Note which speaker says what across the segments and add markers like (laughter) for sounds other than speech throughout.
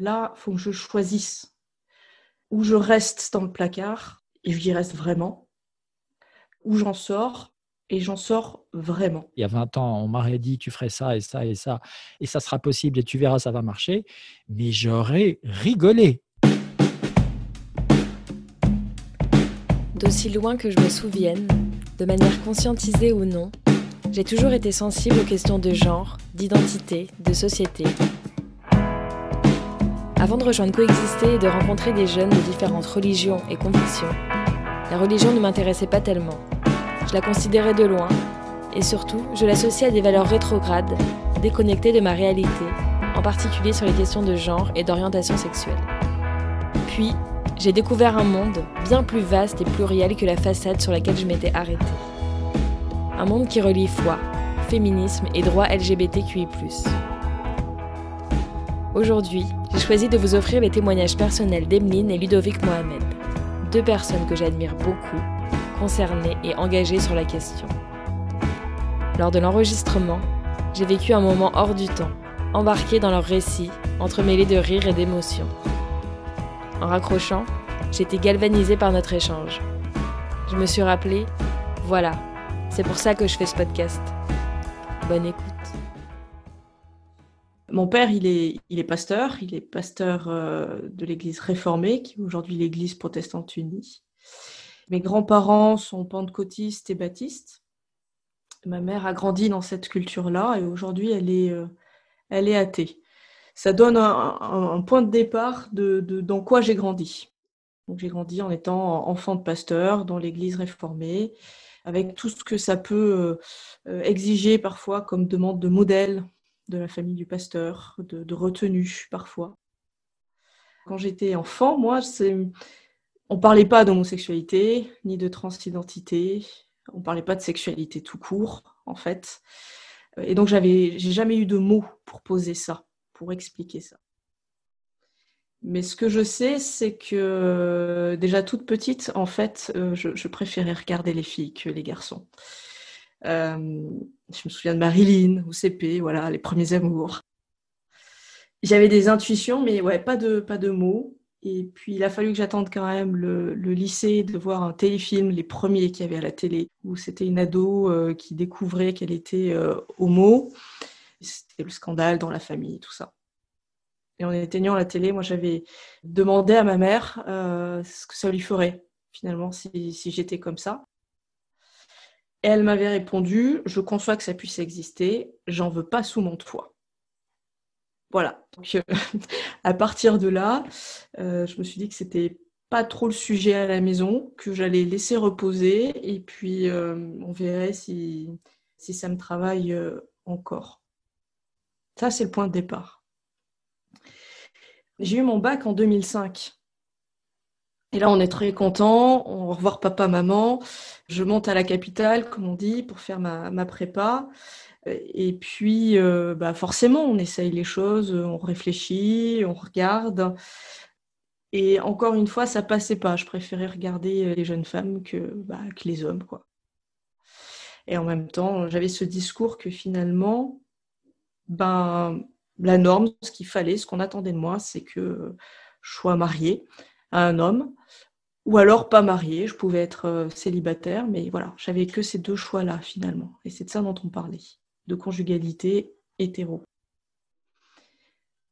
Speaker 1: Là, il faut que je choisisse. où je reste dans le placard, et j'y reste vraiment, où j'en sors, et j'en sors
Speaker 2: vraiment. Il y a 20 ans, on m'aurait dit tu ferais ça et ça et ça, et ça sera possible, et tu verras, ça va marcher, mais j'aurais rigolé.
Speaker 3: D'aussi loin que je me souvienne, de manière conscientisée ou non, j'ai toujours été sensible aux questions de genre, d'identité, de société, avant de rejoindre Coexister et de rencontrer des jeunes de différentes religions et convictions, la religion ne m'intéressait pas tellement. Je la considérais de loin, et surtout, je l'associais à des valeurs rétrogrades, déconnectées de ma réalité, en particulier sur les questions de genre et d'orientation sexuelle. Puis, j'ai découvert un monde bien plus vaste et pluriel que la façade sur laquelle je m'étais arrêtée. Un monde qui relie foi, féminisme et droits LGBTQI. Aujourd'hui, j'ai choisi de vous offrir les témoignages personnels d'Emeline et Ludovic Mohamed, deux personnes que j'admire beaucoup, concernées et engagées sur la question. Lors de l'enregistrement, j'ai vécu un moment hors du temps, embarqué dans leur récit, entremêlé de rires et d'émotions. En raccrochant, j'étais galvanisée par notre échange. Je me suis rappelé, voilà, c'est pour ça que je fais ce podcast. Bonne écoute.
Speaker 1: Mon père, il est, il est pasteur, il est pasteur euh, de l'Église réformée, qui est aujourd'hui l'Église protestante unie. Mes grands-parents sont pentecôtistes et baptistes. Ma mère a grandi dans cette culture-là et aujourd'hui, elle est, euh, elle est athée. Ça donne un, point de départ de, dans quoi j'ai grandi. j'ai grandi en étant enfant de pasteur dans l'Église réformée, avec tout ce que ça peut euh, exiger parfois comme demande de modèle de la famille du pasteur, de, retenue parfois. Quand j'étais enfant, moi, on ne parlait pas d'homosexualité, ni de transidentité, on ne parlait pas de sexualité tout court, en fait. Et donc, j'avais, j'ai jamais eu de mots pour poser ça, pour expliquer ça. Mais ce que je sais, c'est que déjà toute petite, en fait, euh, je préférais regarder les filles que les garçons. Euh, je me souviens de Marilyn, CP, voilà, les premiers amours. J'avais des intuitions, mais ouais, pas de, pas de mots. Et puis, il a fallu que j'attende quand même le, le, lycée de voir un téléfilm, les premiers qu'il y avait à la télé, où c'était une ado euh, qui découvrait qu'elle était euh, homo. C'était le scandale dans la famille, tout ça. Et en éteignant la télé, moi, j'avais demandé à ma mère euh, ce que ça lui ferait, finalement, si, si j'étais comme ça elle m'avait répondu Je conçois que ça puisse exister, j'en veux pas sous mon toit. Voilà. Donc, euh, (laughs) à partir de là, euh, je me suis dit que c'était pas trop le sujet à la maison, que j'allais laisser reposer et puis euh, on verrait si ça me travaille encore. Ça, c'est le point de départ. J'ai eu mon bac en 2005. Et là, on est très content, on revoit papa, maman. Je monte à la capitale, comme on dit, pour faire ma, prépa. Et puis, euh, bah forcément, on essaye les choses, on réfléchit, on regarde. Et encore une fois, ça passait pas. Je préférais regarder euh, les jeunes femmes que, bah, les hommes, Et en même temps, j'avais ce discours que finalement, ben, la norme, ce qu'il fallait, ce qu'on attendait de moi, c'est que je sois mariée à un homme ou alors pas mariée, je pouvais être euh, célibataire, mais voilà, j'avais que ces deux choix-là finalement. Et c'est de ça dont on parlait, de conjugalité hétéro.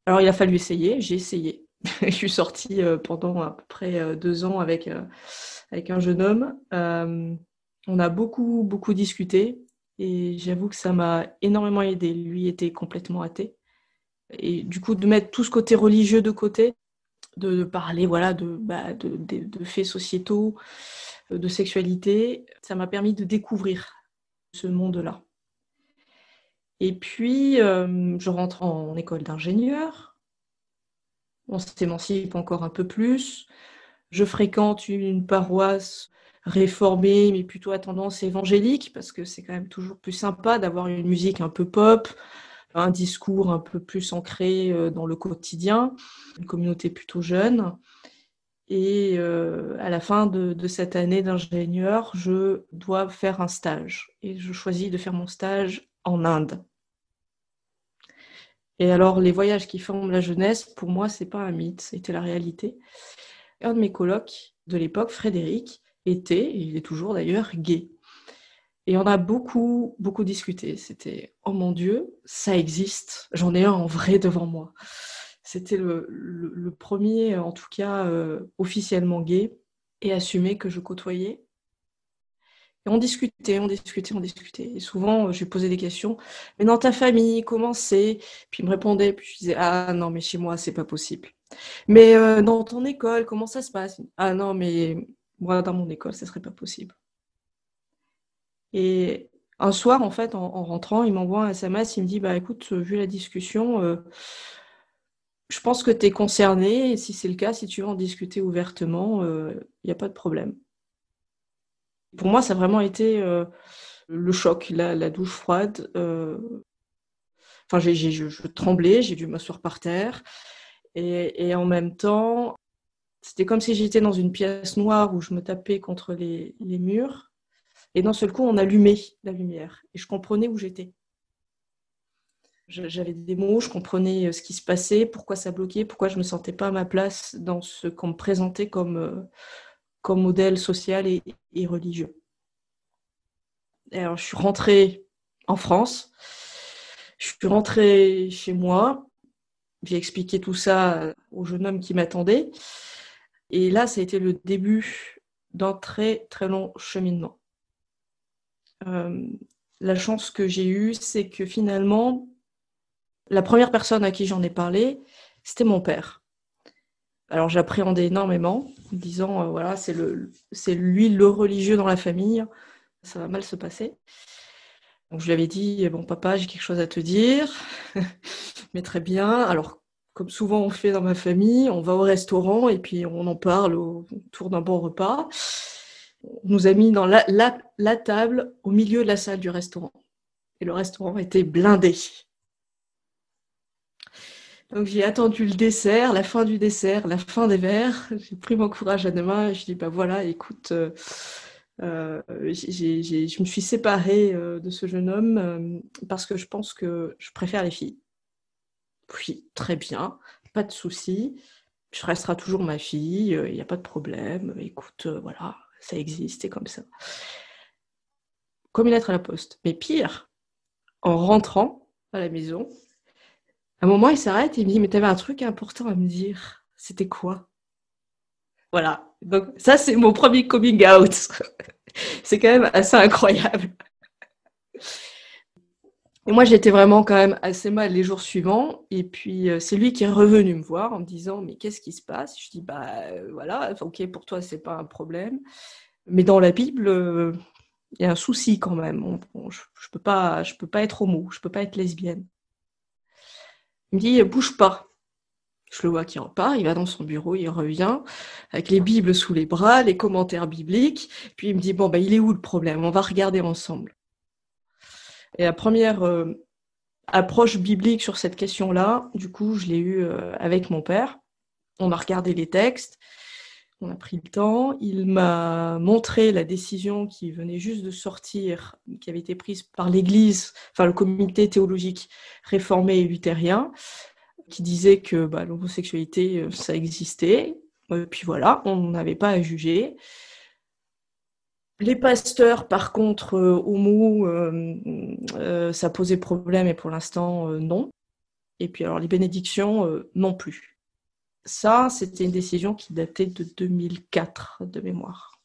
Speaker 1: Alors il a fallu essayer, j'ai essayé. (laughs) je suis sortie euh, pendant à peu près euh, deux ans avec, avec un jeune homme. on a beaucoup, beaucoup discuté et j'avoue que ça m'a énormément aidé. Lui était complètement athée. Et du coup, de mettre tout ce côté religieux de côté, de, parler voilà, de, bah, faits sociétaux, euh, de sexualité. Ça m'a permis de découvrir ce monde-là. Et puis, euh, je rentre en école d'ingénieur. On s'émancipe encore un peu plus. Je fréquente une paroisse réformée, mais plutôt à tendance évangélique, parce que c'est quand même toujours plus sympa d'avoir une musique un peu pop, un discours un peu plus ancré euh, dans le quotidien, une communauté plutôt jeune. Et euh, à la fin de, cette année d'ingénieur, je dois faire un stage. Et je choisis de faire mon stage en Inde. Et alors, les voyages qui forment la jeunesse, pour moi, c'est pas un mythe, c'était la réalité. Un de mes colocs de l'époque, Frédéric, était, et il est toujours d'ailleurs, gay. Et on a beaucoup, beaucoup discuté. C'était, oh mon Dieu, ça existe. J'en ai un en vrai devant moi. C'était le, premier, en tout cas, euh, officiellement gay et assumé que je côtoyais. Et on discutait, on discutait, on discutait. Et souvent, euh, je lui posais des questions. Mais dans ta famille, comment c'est Puis il me répondait. Puis je disais, ah non, mais chez moi, c'est pas possible. Mais euh, dans ton école, comment ça se passe Ah non, mais moi, dans mon école, ça serait pas possible. Et un soir, en fait, en, rentrant, il m'envoie un SMS, il me dit, bah écoute, euh, vu la discussion, euh, je pense que tu es concerné, et si c'est le cas, si tu veux en discuter ouvertement, il euh, n'y a pas de problème. Pour moi, ça a vraiment été le choc, la, douche froide. Enfin, je, tremblais, j'ai dû m'asseoir par terre. Et, en même temps, c'était comme si j'étais dans une pièce noire où je me tapais contre les murs et d'un seul coup, on allumait la lumière. Et je comprenais où j'étais. J'avais des mots, je comprenais euh, ce qui se passait, pourquoi ça bloquait, pourquoi je ne me sentais pas à ma place dans ce qu'on me présentait comme, euh, comme modèle social et, religieux. alors, je suis rentrée en France, je suis rentrée chez moi, j'ai expliqué tout ça euh, au jeune homme qui m'attendait. Et là, ça a été le début d'un très très long cheminement. Euh, la chance que j'ai eue, c'est que finalement, la première personne à qui j'en ai parlé, c'était mon père. Alors j'appréhendais énormément, en disant, euh, voilà, c'est lui le religieux dans la famille, ça va mal se passer. Donc je lui avais dit, bon papa, j'ai quelque chose à te dire, (laughs) mais très bien. Alors comme souvent on fait dans ma famille, on va au restaurant et puis on en parle autour d'un bon repas. On nous a mis dans la, table au milieu de la salle du restaurant. Et le restaurant était blindé. Donc j'ai attendu le dessert, la fin du dessert, la fin des verres. J'ai pris mon courage à deux mains et je dis bah voilà, écoute, euh, euh, je me suis séparée euh, de ce jeune homme parce que je pense que je préfère les filles. Puis, très bien, pas de souci. Je resterai toujours ma fille, il n'y a pas de problème. Écoute, voilà, ça existe, comme ça. Comme une lettre à la poste. Mais pire, en rentrant à la maison, à un moment, il s'arrête et il me dit, mais tu avais un truc important à me dire. C'était quoi Voilà. Donc ça, c'est mon premier coming out. (laughs) c'est quand même assez incroyable. Et moi, j'étais vraiment quand même assez mal les jours suivants. Et puis, euh, c'est lui qui est revenu me voir en me disant Mais qu'est-ce qui se passe Je dis Bah euh, voilà, ok, pour toi, c'est pas un problème. Mais dans la Bible, euh, il y a un souci quand même. je, ne peux pas, je peux pas être homo, je peux pas être lesbienne. Il me dit Bouge pas. Je le vois qui repart, il va dans son bureau, il revient avec les Bibles sous les bras, les commentaires bibliques. Puis il me dit Bon, bah, il est où le problème On va regarder ensemble. Et la première euh, approche biblique sur cette question-là, du coup, je l'ai eue euh, avec mon père. On a regardé les textes, on a pris le temps. Il m'a montré la décision qui venait juste de sortir, qui avait été prise par l'Église, enfin le comité théologique réformé et luthérien, qui disait que bah, l'homosexualité, euh, ça existait. Et puis voilà, on n'avait pas à juger. Les pasteurs, par contre, euh, au homo, euh, euh, ça posait problème et pour l'instant, non. Et puis alors les bénédictions, non plus. Ça, c'était une décision qui datait de 2004 de mémoire.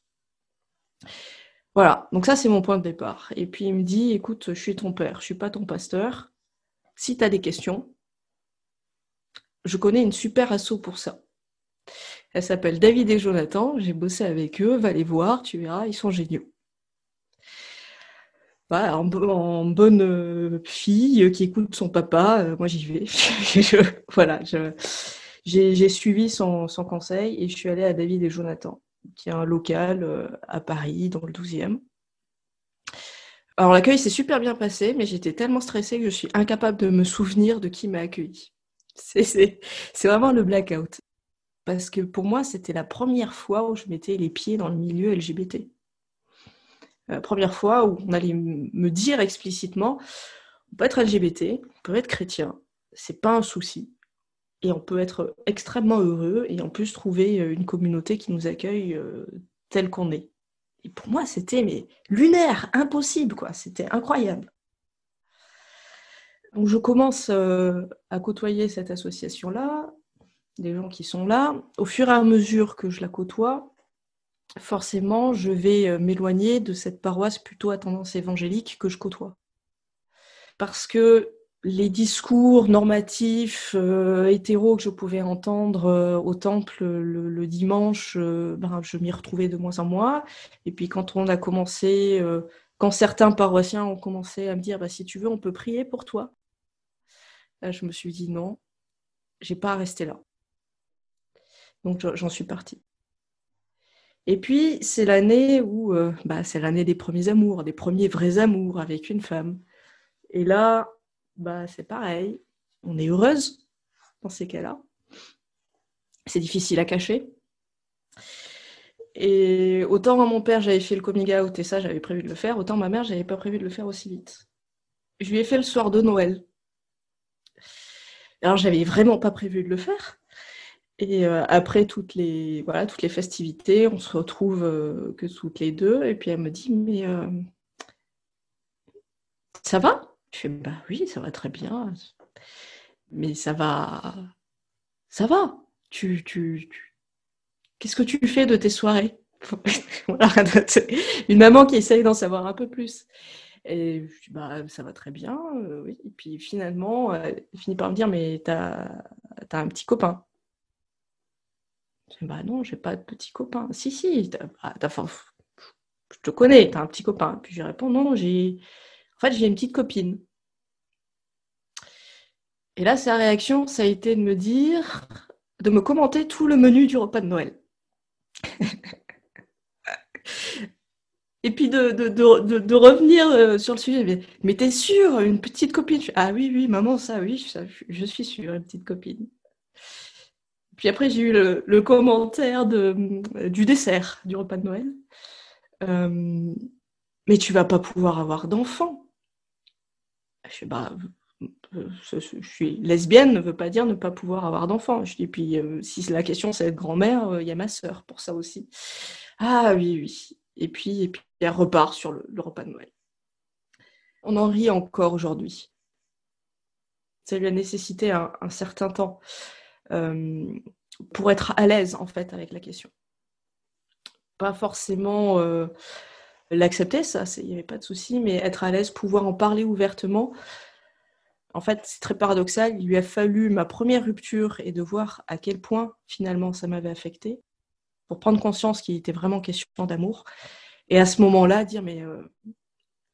Speaker 1: Voilà, donc ça c'est mon point de départ. Et puis il me dit, écoute, je suis ton père, je suis pas ton pasteur. Si tu as des questions, je connais une super asso pour ça. Elle s'appelle David et Jonathan. J'ai bossé avec eux. Va les voir, tu verras, ils sont géniaux. Voilà, en, bonne euh, fille qui écoute son papa, euh, moi j'y vais. (laughs) voilà, j'ai suivi son, conseil et je suis allée à David et Jonathan, qui est un local euh, à Paris, dans le 12e. Alors l'accueil s'est super bien passé, mais j'étais tellement stressée que je suis incapable de me souvenir de qui m'a accueilli. C'est vraiment le blackout parce que pour moi, c'était la première fois où je mettais les pieds dans le milieu LGBT. La euh, première fois où on allait me dire explicitement, on peut être LGBT, on peut être chrétien, c'est pas un souci. Et on peut être extrêmement heureux et en plus trouver euh, une communauté qui nous accueille euh, telle qu'on est. Et pour moi, c'était mais lunaire, impossible, quoi. C'était incroyable. Donc je commence à côtoyer cette association-là des gens qui sont là, au fur et à mesure que je la côtoie, forcément, je vais euh, m'éloigner de cette paroisse plutôt à tendance évangélique que je côtoie. Parce que les discours normatifs hétéro euh, hétéros que je pouvais entendre euh, au temple le, dimanche, ben, je m'y retrouvais de moins en moins. Et puis quand on a commencé, quand certains paroissiens ont commencé à me dire, bah, si tu veux, on peut prier pour toi, je me suis dit non, j'ai pas à rester là. Donc j'en suis partie. Et puis c'est l'année où euh, bah, c'est l'année des premiers amours, des premiers vrais amours avec une femme. Et là, bah, c'est pareil, on est heureuse dans ces cas-là. C'est difficile à cacher. Et autant mon père, j'avais fait le coming out et ça, j'avais prévu de le faire, autant ma mère, n'avais pas prévu de le faire aussi vite. Je lui ai fait le soir de Noël. Alors, j'avais vraiment pas prévu de le faire. Et euh, après toutes les, voilà, toutes les festivités, on se retrouve euh, que toutes les deux. Et puis elle me dit, mais euh, ça va Je fais, bah oui, ça va très bien. Mais ça va, ça va. Tu, tu, Qu'est-ce que tu fais de tes soirées (laughs) Une maman qui essaye d'en savoir un peu plus. Et je dis, bah, ça va très bien. Et puis finalement, elle finit par me dire, mais t'as as un petit copain bah non, j'ai pas de petit copain. Si, si, ah, je te connais, t'as un petit copain. Puis je réponds, non, j'ai. En fait, j'ai une petite copine. Et là, sa réaction, ça a été de me dire, de me commenter tout le menu du repas de Noël. (laughs) Et puis de, revenir euh, sur le sujet, mais, mais t'es sûre, une petite copine Ah oui, oui, maman, ça, oui, je, je suis sûre, une petite copine. Puis après, j'ai eu le, commentaire euh, du dessert, du repas de Noël. Euh, mais tu vas pas pouvoir avoir d'enfant. Je sais bah, euh, je suis lesbienne ne veut pas dire ne pas pouvoir avoir d'enfant. Je dis, puis si la question c'est être grand-mère, il y a ma sœur pour ça aussi. Ah oui, oui. Et puis, et puis elle repart sur le, repas de Noël. On en rit encore aujourd'hui. Ça lui a nécessité un certain temps. Euh, pour être à l'aise en fait avec la question. Pas forcément euh, l'accepter, ça, il n'y avait pas de souci, mais être à l'aise, pouvoir en parler ouvertement. En fait, c'est très paradoxal. Il lui a fallu ma première rupture et de voir à quel point finalement ça m'avait affecté pour prendre conscience qu'il était vraiment question d'amour. Et à ce moment-là, dire mais euh,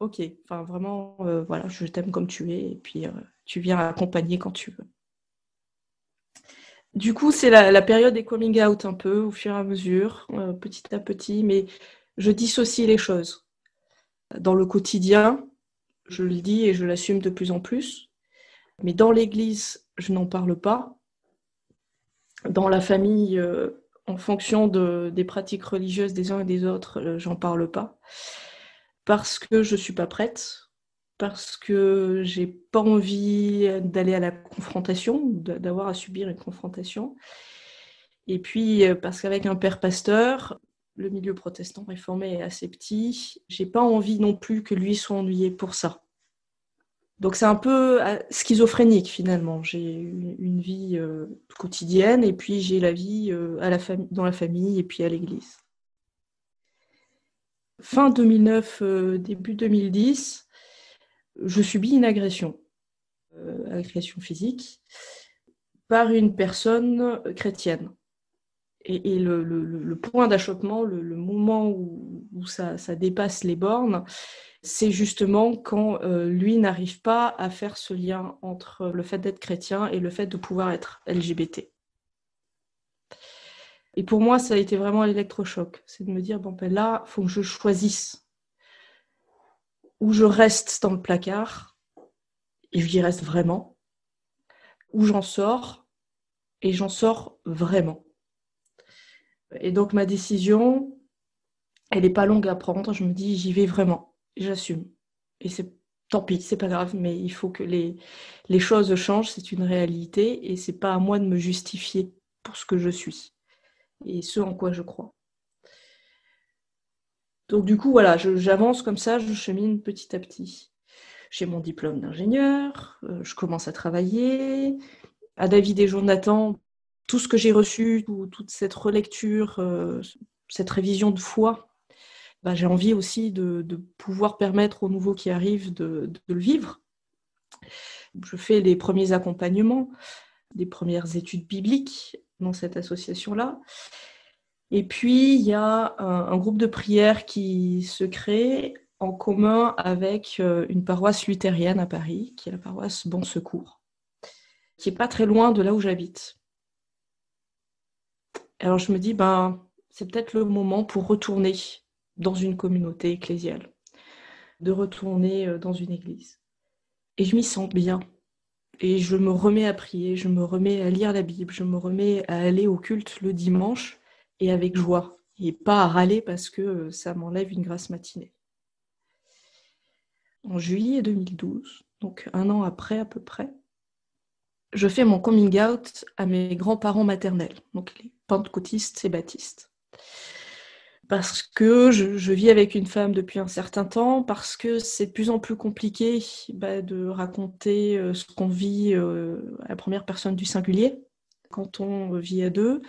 Speaker 1: ok, enfin vraiment, voilà, je t'aime comme tu es et puis tu viens accompagner quand tu veux. Du coup, c'est la, période des coming out un peu, au fur et à mesure, euh, petit à petit, mais je dissocie les choses. Dans le quotidien, je le dis et je l'assume de plus en plus, mais dans l'église, je n'en parle pas. Dans la famille, euh, en fonction des pratiques religieuses des uns et des autres, euh, j'en parle pas, parce que je ne suis pas prête, parce que j'ai pas envie d'aller à la confrontation, d'avoir à subir une confrontation. Et puis euh, parce qu'avec un père pasteur, le milieu protestant réformé est assez petit, j'ai pas envie non plus que lui soit ennuyé pour ça. Donc c'est un peu euh, schizophrénique finalement. J'ai une, vie euh, quotidienne et puis j'ai la vie dans la famille et puis à l'église. Fin 2009, début 2010, je subis une agression, euh, agression physique, par une personne chrétienne. Et, le, point d'achoppement, le, moment où, ça, dépasse les bornes, c'est justement quand euh, lui n'arrive pas à faire ce lien entre le fait d'être chrétien et le fait de pouvoir être LGBT. Et pour moi, ça a été vraiment l'électrochoc. C'est de me dire, bon, ben là, il faut que je choisisse où je reste dans le placard et j'y reste vraiment, où j'en sors et j'en sors vraiment. Et donc ma décision, elle n'est pas longue à prendre. Je me dis, j'y vais vraiment, j'assume. Et c'est tant pis, c'est pas grave, mais il faut que les, les choses changent, c'est une réalité et c'est pas à moi de me justifier pour ce que je suis et ce en quoi je crois. Donc du coup, voilà, j'avance comme ça, je chemine petit à petit. J'ai mon diplôme d'ingénieur, euh, je commence à travailler. À David et Jonathan, tout ce que j'ai reçu, toute cette relecture, euh, cette révision de foi, bah, j'ai envie aussi de, pouvoir permettre aux nouveaux qui arrivent de, le vivre. Je fais les premiers accompagnements, les premières études bibliques dans cette association-là. Et puis, il y a euh, un, groupe de prière qui se crée en commun avec euh, une paroisse luthérienne à Paris, qui est la paroisse Bon Secours, qui n'est pas très loin de là où j'habite. Alors je me dis, ben, c'est peut-être le moment pour retourner dans une communauté ecclésiale, de retourner euh, dans une église. Et je m'y sens bien. Et je me remets à prier, je me remets à lire la Bible, je me remets à aller au culte le dimanche et avec joie, et pas à râler parce que euh, ça m'enlève une grasse matinée. En juillet 2012, donc un an après à peu près, je fais mon coming out à mes grands-parents maternels, donc les pentecôtistes et baptistes. Parce que je, vis avec une femme depuis un certain temps, parce que c'est de plus en plus compliqué bah, de raconter euh, ce qu'on vit euh, à la première personne du singulier quand on vit à deux,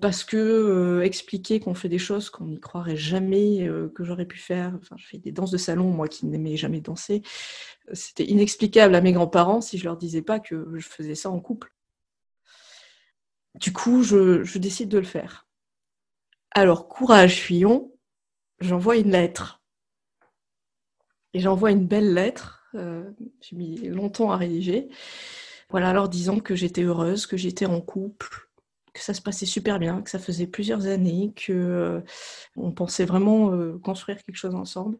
Speaker 1: parce que euh, expliquer qu'on fait des choses qu'on n'y croirait jamais euh, que j'aurais pu faire, enfin je fais des danses de salon moi qui n'aimais jamais danser, c'était inexplicable à mes grands-parents si je leur disais pas que je faisais ça en couple. Du coup, je, décide de le faire. Alors courage fuyons, j'envoie une lettre. Et j'envoie une belle lettre, euh, j'ai mis longtemps à rédiger. Voilà, alors disant que j'étais heureuse, que j'étais en couple, que ça se passait super bien, que ça faisait plusieurs années, que euh, on pensait vraiment euh, construire quelque chose ensemble.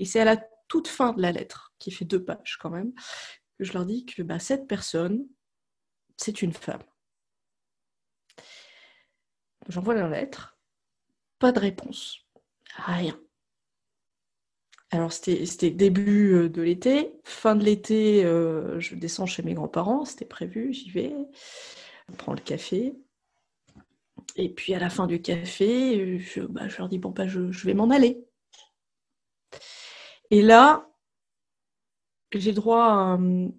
Speaker 1: Et c'est à la toute fin de la lettre, qui fait deux pages quand même, que je leur dis que bah, cette personne, c'est une femme. J'envoie la lettre, pas de réponse, rien. Alors, c'était début euh, de l'été. Fin de l'été, je descends chez mes grands-parents, c'était prévu, j'y vais on prend le café. Et puis à la fin du café, je, bah, leur dis, bon, pas, bah, je, vais m'en aller. Et là, j'ai droit à un,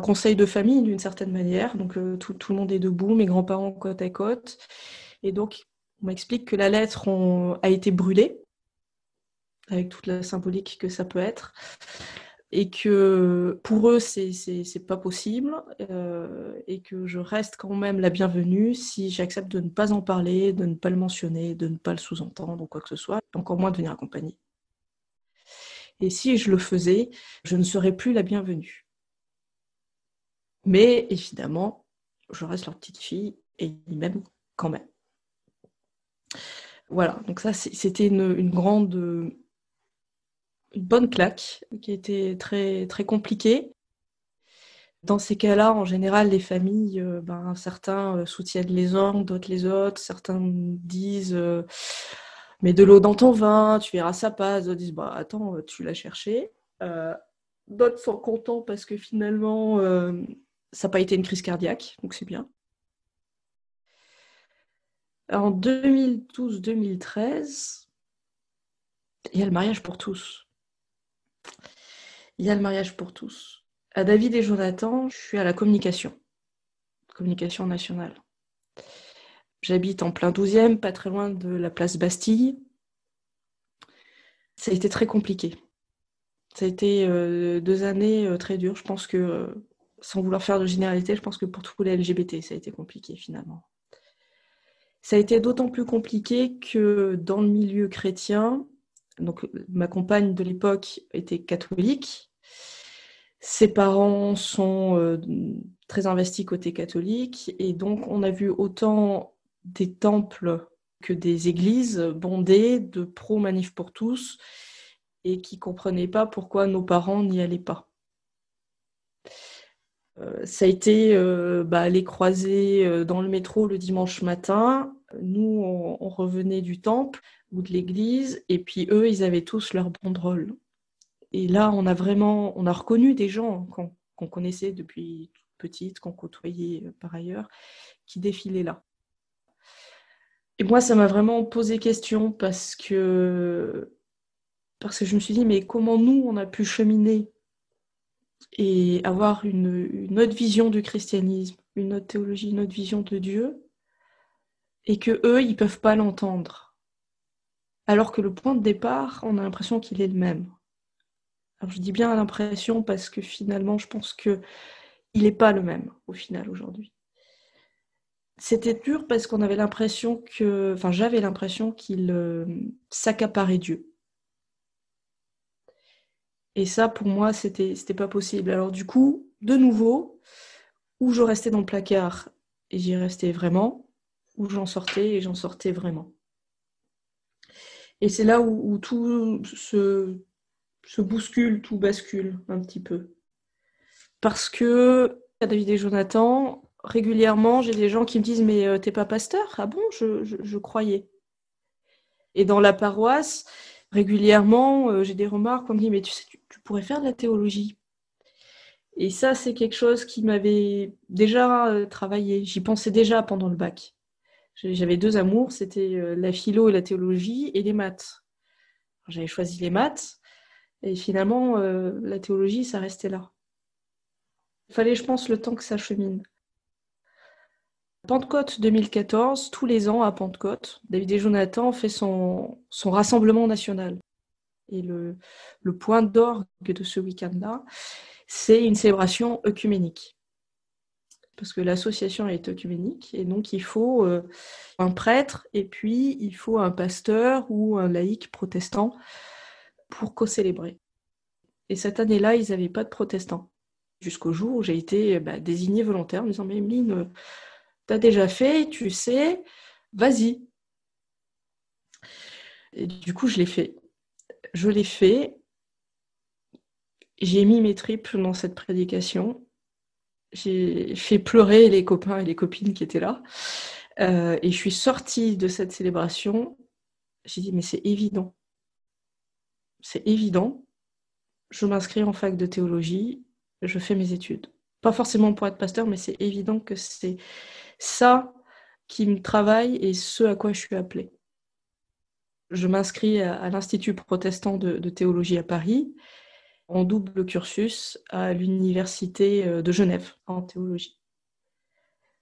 Speaker 1: conseil de famille d'une certaine manière. Donc euh, tout, le monde est debout, mes grands-parents côte à côte. Et donc, on m'explique que la lettre a été brûlée, avec toute la symbolique que ça peut être et que pour eux c'est pas possible euh, et que je reste quand même la bienvenue si j'accepte de ne pas en parler, de ne pas le mentionner, de ne pas le sous-entendre ou quoi que ce soit, encore moins de venir accompagner. Et si je le faisais, je ne serais plus la bienvenue. Mais évidemment, je reste leur petite fille et ils m'aiment quand même. Voilà, donc ça c'était une grande une bonne claque qui était très, très compliquée. Dans ces cas-là, en général, les familles, euh, ben, certains euh, soutiennent les uns, d'autres les autres. Certains disent euh, Mets de l'eau dans ton vin, tu verras, ça passe. D'autres disent bah, Attends, tu l'as cherché. d'autres sont contents parce que finalement, ça n'a pas été une crise cardiaque, donc c'est bien. En 2012-2013, il y a le mariage pour tous. Il y a le mariage pour tous. À David et Jonathan, je suis à la communication, communication nationale. J'habite en plein 12e, pas très loin de la place Bastille. Ça a été très compliqué. Ça a été euh, deux années euh, très dures. Je pense que, euh, sans vouloir faire de généralité, je pense que pour tous les LGBT, ça a été compliqué finalement. Ça a été d'autant plus compliqué que dans le milieu chrétien, ma compagne de l'époque était catholique. Ses parents sont euh, très investis côté catholique et donc on a vu autant des temples que des églises bondées de pro-manif pour tous et qui comprenaient pas pourquoi nos parents n'y allaient pas. Euh, ça a été euh, bah, les croiser dans le métro le dimanche matin nous, on, revenait du temple ou de l'église, et puis eux, ils avaient tous leurs banderoles. Et là, on a vraiment, on a reconnu des gens qu'on connaissait depuis toute petite, qu'on côtoyait euh, par ailleurs, qui défilaient là. Et moi, ça m'a vraiment posé question parce que, parce que je me suis dit, mais comment nous, on a pu cheminer et avoir une autre vision du christianisme, une autre théologie, une autre vision de Dieu et que eux, ils peuvent pas l'entendre. Alors que le point de départ, on a l'impression qu'il est le même. Alors je dis bien l'impression parce que finalement, je pense que il n'est pas le même au final aujourd'hui. C'était dur parce qu'on avait l'impression que, enfin, j'avais l'impression qu'il euh, s'accaparait Dieu. Et ça, pour moi, c'était c'était pas possible. Alors du coup, de nouveau, où je restais dans le placard et j'y restais vraiment, où j'en sortais et j'en sortais vraiment. Et c'est là où, tout se, se, bouscule, tout bascule un petit peu. Parce que, à David et Jonathan, régulièrement, j'ai des gens qui me disent Mais euh, t'es pas pasteur Ah bon je, croyais. Et dans la paroisse, régulièrement, euh, j'ai des remarques on me dit Mais tu sais, tu pourrais faire de la théologie. Et ça, c'est quelque chose qui m'avait déjà euh, travaillé. J'y pensais déjà pendant le bac. J'avais deux amours, c'était euh, la philo et la théologie et les maths. J'avais choisi les maths et finalement, euh, la théologie, ça restait là. Il fallait, je pense, le temps que ça chemine. Pentecôte 2014, tous les ans à Pentecôte, David et Jonathan font son, rassemblement national. Et le, le point d'orgue de ce week-end-là, c'est une célébration œcuménique parce que l'association est œcuménique, et donc il faut euh, un prêtre, et puis il faut un pasteur ou un laïc protestant pour co-célébrer. Et cette année-là, ils n'avaient pas de protestants, jusqu'au jour où j'ai été bah, désignée volontaire en me disant, mais Emeline, euh, t'as déjà fait, tu sais, vas-y. Et du coup, je l'ai fait. Je l'ai fait. J'ai mis mes tripes dans cette prédication j'ai fait pleurer les copains et les copines qui étaient là. Euh, et je suis sortie de cette célébration. J'ai dit, mais c'est évident. C'est évident. Je m'inscris en fac de théologie. Je fais mes études. Pas forcément pour être pasteur, mais c'est évident que c'est ça qui me travaille et ce à quoi je suis appelée. Je m'inscris à, l'Institut protestant de théologie à Paris en double cursus à l'université euh, de Genève en théologie.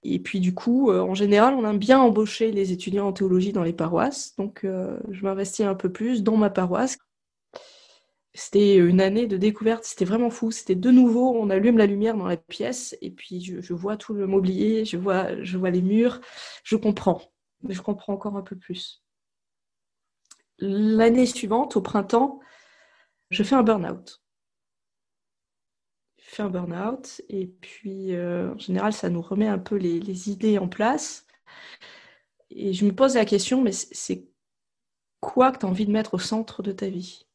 Speaker 1: Et puis du coup, euh, en général, on aime bien embaucher les étudiants en théologie dans les paroisses. Donc euh, je m'investis un peu plus dans ma paroisse. C'était une année de découverte, c'était vraiment fou. C'était de nouveau, on allume la lumière dans la pièce et puis je, vois tout le mobilier, je vois, je vois les murs, je comprends. Mais je comprends encore un peu plus. L'année suivante, au printemps, je fais un burn-out fait un burn-out. Et puis, euh, en général, ça nous remet un peu les, idées en place. Et je me pose la question, mais c'est quoi que tu as envie de mettre au centre de ta vie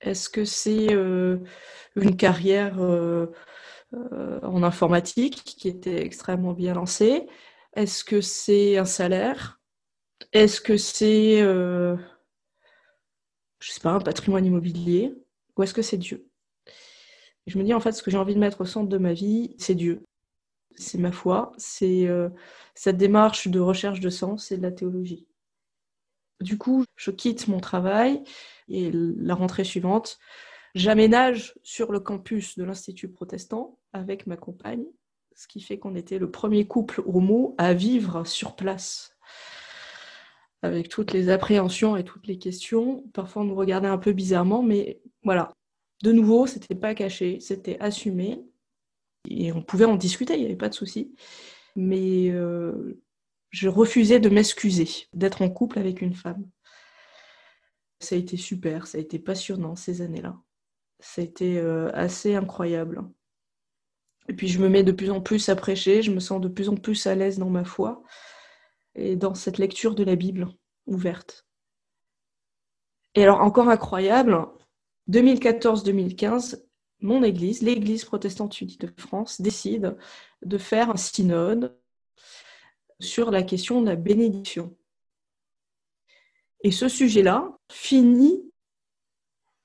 Speaker 1: Est-ce que c'est euh, une carrière euh, en informatique qui était extrêmement bien lancée Est-ce que c'est un salaire Est-ce que c'est, je sais pas, un patrimoine immobilier Ou est-ce que c'est Dieu je me dis, en fait, ce que j'ai envie de mettre au centre de ma vie, c'est Dieu. C'est ma foi, c'est euh, cette démarche de recherche de sens et de la théologie. Du coup, je quitte mon travail et la rentrée suivante, j'aménage sur le campus de l'Institut protestant avec ma compagne, ce qui fait qu'on était le premier couple homo à vivre sur place avec toutes les appréhensions et toutes les questions. Parfois, on nous regardait un peu bizarrement, mais voilà, de nouveau, c'était pas caché, c'était assumé. Et on pouvait en discuter, il n'y avait pas de souci. Mais euh, je refusais de m'excuser d'être en couple avec une femme. Ça a été super, ça a été passionnant ces années-là. Ça a été euh, assez incroyable. Et puis je me mets de plus en plus à prêcher, je me sens de plus en plus à l'aise dans ma foi et dans cette lecture de la Bible ouverte. Et alors encore incroyable, 2014-2015, mon Église, l'Église protestante unie de France, décide de faire un synode sur la question de la bénédiction. Et ce sujet-là finit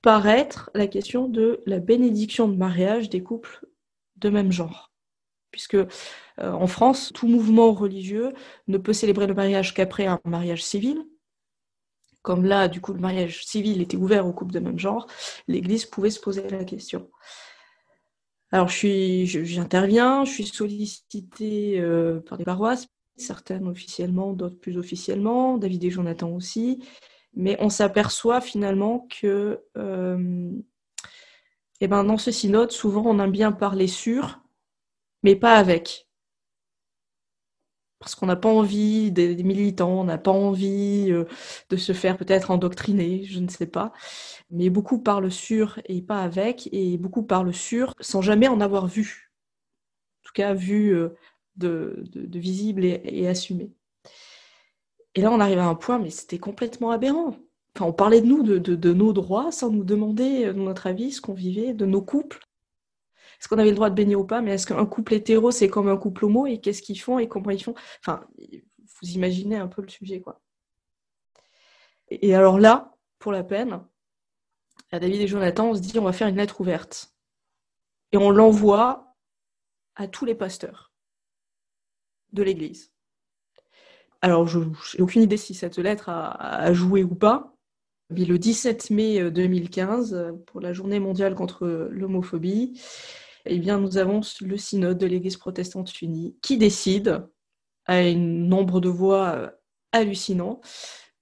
Speaker 1: par être la question de la bénédiction de mariage des couples de même genre. Puisque euh, en France, tout mouvement religieux ne peut célébrer le mariage qu'après un mariage civil, comme là, du coup, le mariage civil était ouvert aux couples de même genre, l'Église pouvait se poser la question. Alors, j'interviens, je, je, suis sollicitée euh, par des paroisses, certaines officiellement, d'autres plus officiellement, David et Jonathan aussi, mais on s'aperçoit finalement que euh, eh ben, dans ce synode, souvent on aime bien parler sur, mais pas avec parce qu'on n'a pas envie des, militants, on n'a pas envie euh, de se faire peut-être endoctriner, je ne sais pas. Mais beaucoup parlent sur et pas avec, et beaucoup parlent sur sans jamais en avoir vu. En tout cas, vu euh, de, visible et, assumé. Et là, on arrive à un point, mais c'était complètement aberrant. Enfin, on parlait de nous, de, nos droits, sans nous demander, euh, notre avis, ce qu'on vivait, de nos couples, est-ce qu'on avait le droit de baigner ou pas, mais est-ce qu'un couple hétéro, c'est comme un couple homo et qu'est-ce qu'ils font et comment ils font Enfin, vous imaginez un peu le sujet, quoi. Et alors là, pour la peine, à David et Jonathan, on se dit on va faire une lettre ouverte. Et on l'envoie à tous les pasteurs de l'Église. Alors, je n'ai aucune idée si cette lettre a, joué ou pas. Mais le 17 mai 2015, pour la journée mondiale contre l'homophobie, eh bien, nous avons le synode de l'Église protestante unie qui décide, à un nombre de voix euh, hallucinant,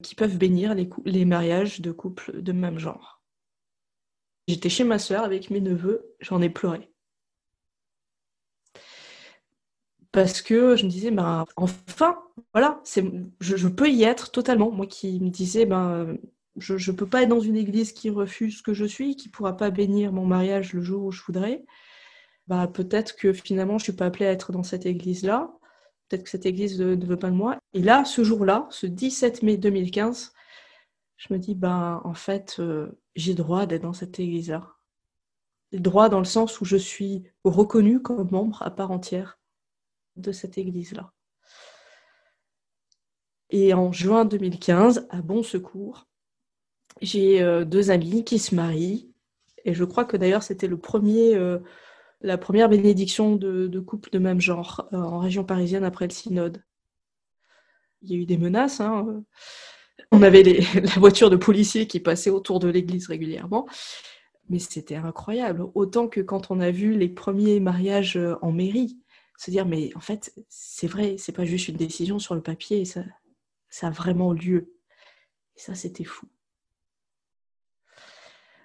Speaker 1: qui peuvent bénir les, mariages de couples de même genre. J'étais chez ma sœur avec mes neveux, j'en ai pleuré. Parce que je me disais, ben, enfin, voilà, je, je, peux y être totalement. Moi qui me disais, ben, je ne peux pas être dans une église qui refuse ce que je suis, qui ne pourra pas bénir mon mariage le jour où je voudrais. Bah, peut-être que finalement, je ne suis pas appelée à être dans cette église-là. Peut-être que cette église ne, veut pas de moi. Et là, ce jour-là, ce 17 mai 2015, je me dis, ben, en fait, euh, j'ai droit d'être dans cette église-là. Droit dans le sens où je suis reconnue comme membre à part entière de cette église-là. Et en juin 2015, à Bon Secours, j'ai euh, deux amis qui se marient. Et je crois que d'ailleurs, c'était le premier. Euh, la première bénédiction de, couple couples de même genre euh, en région parisienne après le synode. Il y a eu des menaces. Hein, euh. On avait (laughs) la voiture de policiers qui passait autour de l'église régulièrement. Mais c'était incroyable. Autant que quand on a vu les premiers mariages euh, en mairie, se dire mais en fait, c'est vrai, c'est pas juste une décision sur le papier, ça, ça a vraiment lieu. Et ça, c'était fou.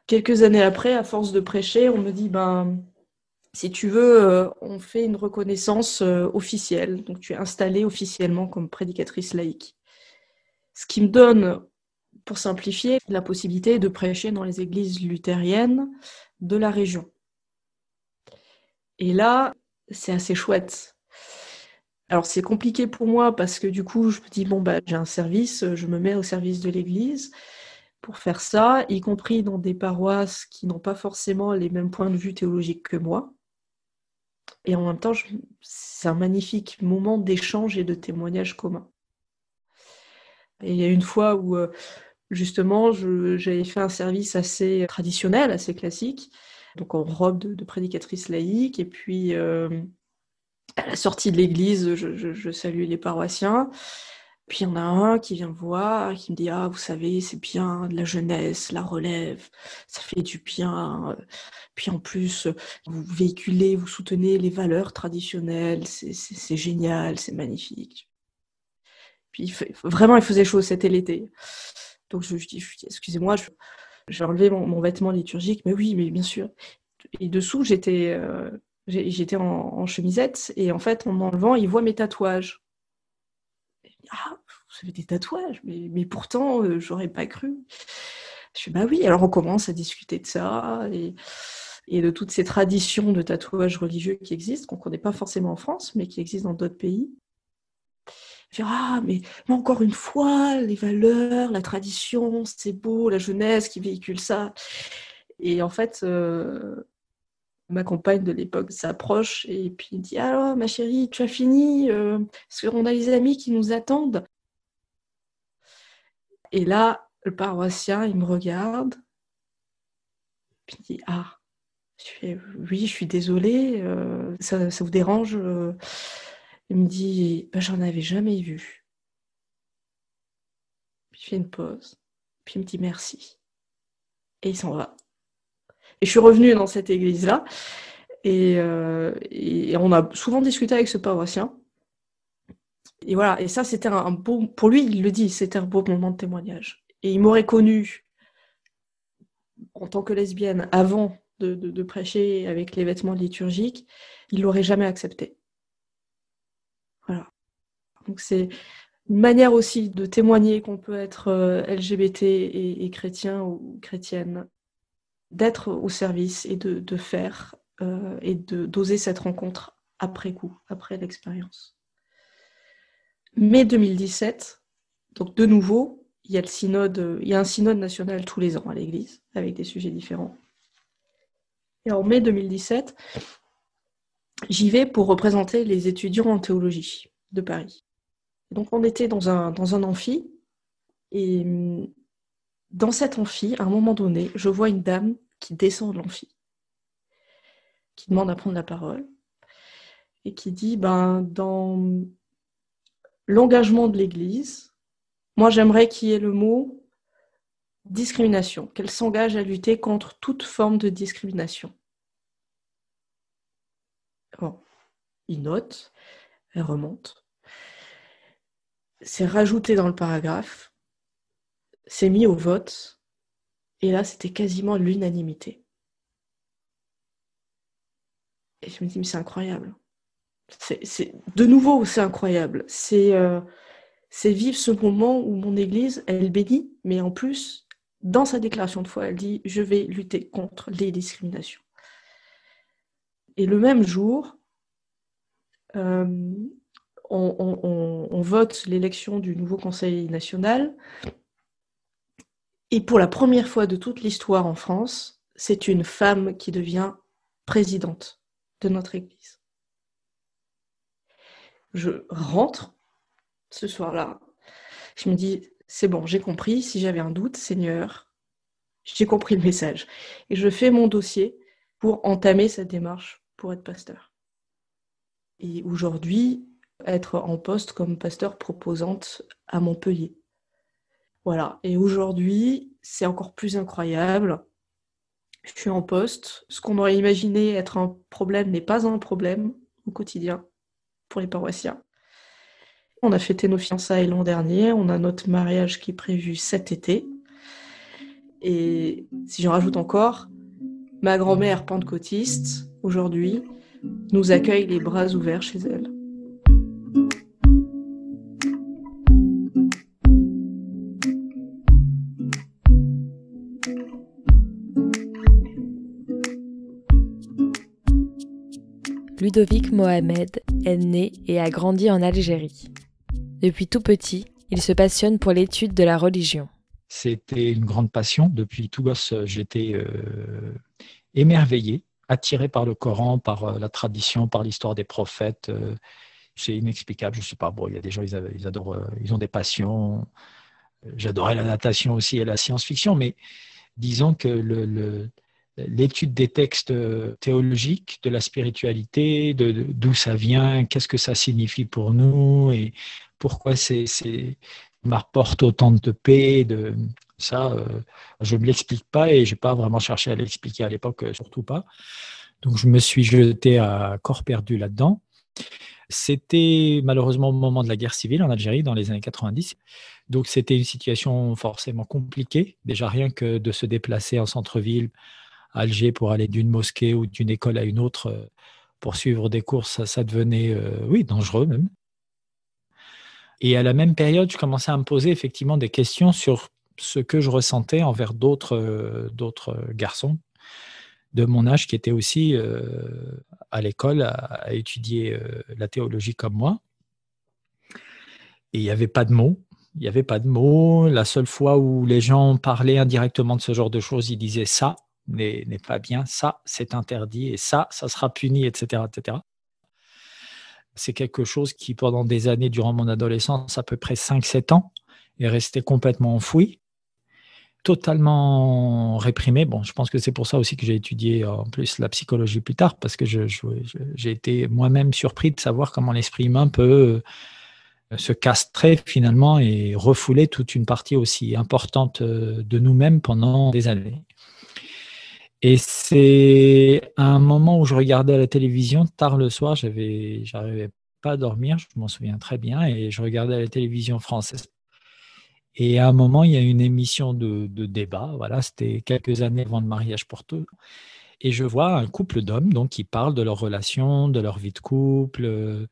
Speaker 1: Quelques années après, à force de prêcher, on me dit ben si tu veux, euh, on fait une reconnaissance euh, officielle. Donc, tu es installée officiellement comme prédicatrice laïque. Ce qui me donne, pour simplifier, la possibilité de prêcher dans les églises luthériennes de la région. Et là, c'est assez chouette. Alors, c'est compliqué pour moi parce que du coup, je me dis, bon, bah, j'ai un service, je me mets au service de l'église pour faire ça, y compris dans des paroisses qui n'ont pas forcément les mêmes points de vue théologiques que moi. Et en même temps, c'est un magnifique moment d'échange et de témoignage commun. il y a une fois où, euh, justement, j'avais fait un service assez traditionnel, assez classique, donc en robe de, prédicatrice laïque, et puis euh, à la sortie de l'église, je, je salue les paroissiens. Puis il y en a un qui vient me voir, qui me dit Ah, vous savez, c'est bien, de la jeunesse, la relève, ça fait du bien. Puis en plus, vous véhiculez, vous soutenez les valeurs traditionnelles, c'est génial, c'est magnifique. Puis vraiment, il faisait chaud, c'était l'été. Donc je, je dis Excusez-moi, j'ai enlevé mon, mon, vêtement liturgique, mais oui, mais bien sûr. Et dessous, j'étais euh, j'étais en, en chemisette, et en fait, en m'enlevant, il voit mes tatouages. Ah, des tatouages, mais, pourtant, euh, j'aurais pas cru. Je suis bah oui, alors on commence à discuter de ça et, et de toutes ces traditions de tatouages religieux qui existent, qu'on connaît pas forcément en France, mais qui existent dans d'autres pays. Je ah, mais, encore une fois, les valeurs, la tradition, c'est beau, la jeunesse qui véhicule ça. Et en fait, euh, ma compagne de l'époque s'approche et puis dit Alors, ah, ma chérie, tu as fini euh, Parce qu'on a les amis qui nous attendent. Et là, le paroissien, il me regarde, puis il dit Ah, je oui, je suis désolée, euh, ça, ça, vous dérange euh. Il me dit bah, J'en avais jamais vu. Puis je fais une pause, puis il me dit Merci. Et il s'en va. Et je suis revenue dans cette église-là, et euh, on a souvent discuté avec ce paroissien et ça, c'était un, beau. Pour lui, il le dit, c'était un beau moment de témoignage. Et il m'aurait connu, en tant que lesbienne avant de, prêcher avec les vêtements liturgiques, il l'aurait jamais accepté. Voilà. Donc c'est une manière aussi de témoigner qu'on peut être euh, LGBT et, chrétien ou chrétienne, d'être au service et de, faire euh, et d'oser cette rencontre après coup, après l'expérience mai 2017, donc de nouveau, il y a, synode, euh, il un synode national tous les ans à l'Église, avec des sujets différents. Et en mai 2017, j'y vais pour représenter les étudiants en théologie de Paris. Donc on était dans un, dans un amphi, et hum, dans cet amphi, à un moment donné, je vois une dame qui descend de l'amphi, qui demande à prendre la parole, et qui dit, ben, dans l'engagement de l'Église. Moi, j'aimerais qu'il y ait le mot discrimination, qu'elle s'engage à lutter contre toute forme de discrimination. Bon. il note, elle remonte. C'est rajouté dans le paragraphe, c'est mis au vote, et là, c'était quasiment l'unanimité. Et je me dis, mais c'est incroyable c'est de nouveau, c'est incroyable. Euh, c'est vivre ce moment où mon Église, elle bénit, mais en plus, dans sa déclaration de foi, elle dit Je vais lutter contre les discriminations. Et le même jour, euh, on, vote l'élection du nouveau Conseil national. Et pour la première fois de toute l'histoire en France, c'est une femme qui devient présidente de notre Église je rentre ce soir-là. Je me dis, c'est bon, j'ai compris. Si j'avais un doute, Seigneur, j'ai compris le message. Et je fais mon dossier pour entamer cette démarche pour être pasteur. Et aujourd'hui, être en poste comme pasteur proposante à Montpellier. Voilà. Et aujourd'hui, c'est encore plus incroyable. Je suis en poste. Ce qu'on aurait imaginé être un problème n'est pas un problème au quotidien pour les paroissiens. On a fêté nos fiançailles l'an dernier, on a notre mariage qui est prévu cet été. Et si j'en rajoute encore, ma grand-mère pentecôtiste, aujourd'hui, nous accueille les bras ouverts chez elle.
Speaker 3: Ludovic Mohamed est né et a grandi en Algérie. Depuis tout petit, il se passionne pour l'étude de la religion.
Speaker 2: C'était une grande passion. Depuis tout gosse, j'étais euh, émerveillé, attiré par le Coran, par euh, la tradition, par l'histoire des prophètes. Euh, c'est inexplicable, je ne sais pas. Bon, il y a des gens, ils, adorent, ils ont des passions. J'adorais la natation aussi et la science-fiction, mais disons que le, l'étude des textes euh, théologiques, de la spiritualité, de, d'où ça vient, qu'est-ce que ça signifie pour nous et pourquoi c'est, c'est m'apporte autant de paix, de ça, euh, je ne l'explique pas et je n'ai pas vraiment cherché à l'expliquer à l'époque, euh, surtout pas. Donc je me suis jeté à corps perdu là-dedans. C'était malheureusement au moment de la guerre civile en Algérie dans les années 90. Donc c'était une situation forcément compliquée. Déjà rien que de se déplacer en centre-ville Alger pour aller d'une mosquée ou d'une école à une autre euh, pour suivre des cours, ça, devenait, euh, oui, dangereux même. Et à la même période, je commençais à me poser effectivement des questions sur ce que je ressentais envers d'autres euh, garçons de mon âge qui étaient aussi à l'école à, à, étudier la théologie comme moi. Et il n'y avait pas de mots, il n'y avait pas de mots. La seule fois où les gens parlaient indirectement de ce genre de choses, ils disaient ça n'est pas bien, ça c'est interdit et ça, ça sera puni, etc. etc. C'est quelque chose qui, pendant des années, durant mon adolescence, à peu près 5-7 ans, est resté complètement enfoui, totalement réprimé. Bon, je pense que c'est pour ça aussi que j'ai étudié euh, en plus la psychologie plus tard, parce que j'ai été moi-même surpris de savoir comment l'esprit humain peut euh, se castrer finalement et refouler toute une partie aussi importante euh, de nous-mêmes pendant des années. Et c'est un moment où je regardais à la télévision tard le soir, j'avais, j'arrivais pas à dormir, je m'en souviens très bien, et je regardais à la télévision française. Et à un moment, il y a une émission de, débat, voilà, c'était quelques années avant le mariage pour tous, et je vois un couple d'hommes donc qui parlent de leur relation, de leur vie de couple, euh,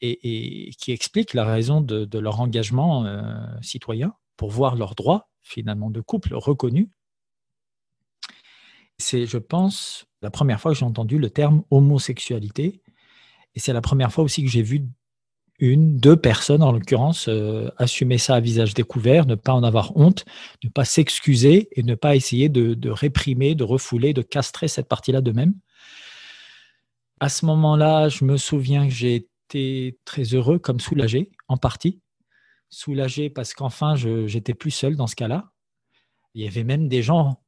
Speaker 2: et, qui expliquent la raison de, leur engagement euh, citoyen pour voir leurs droits finalement de couple reconnus c'est, je pense, la première fois que j'ai entendu le terme homosexualité. Et c'est la première fois aussi que j'ai vu une, deux personnes, en l'occurrence, euh, assumer ça à visage découvert, ne pas en avoir honte, ne pas s'excuser et ne pas essayer de, réprimer, de refouler, de castrer cette partie-là de même. À ce moment-là, je me souviens que j'ai été très heureux, comme soulagé, en partie. Soulagé parce qu'enfin, j'étais plus seul dans ce cas-là. Il y avait même des gens,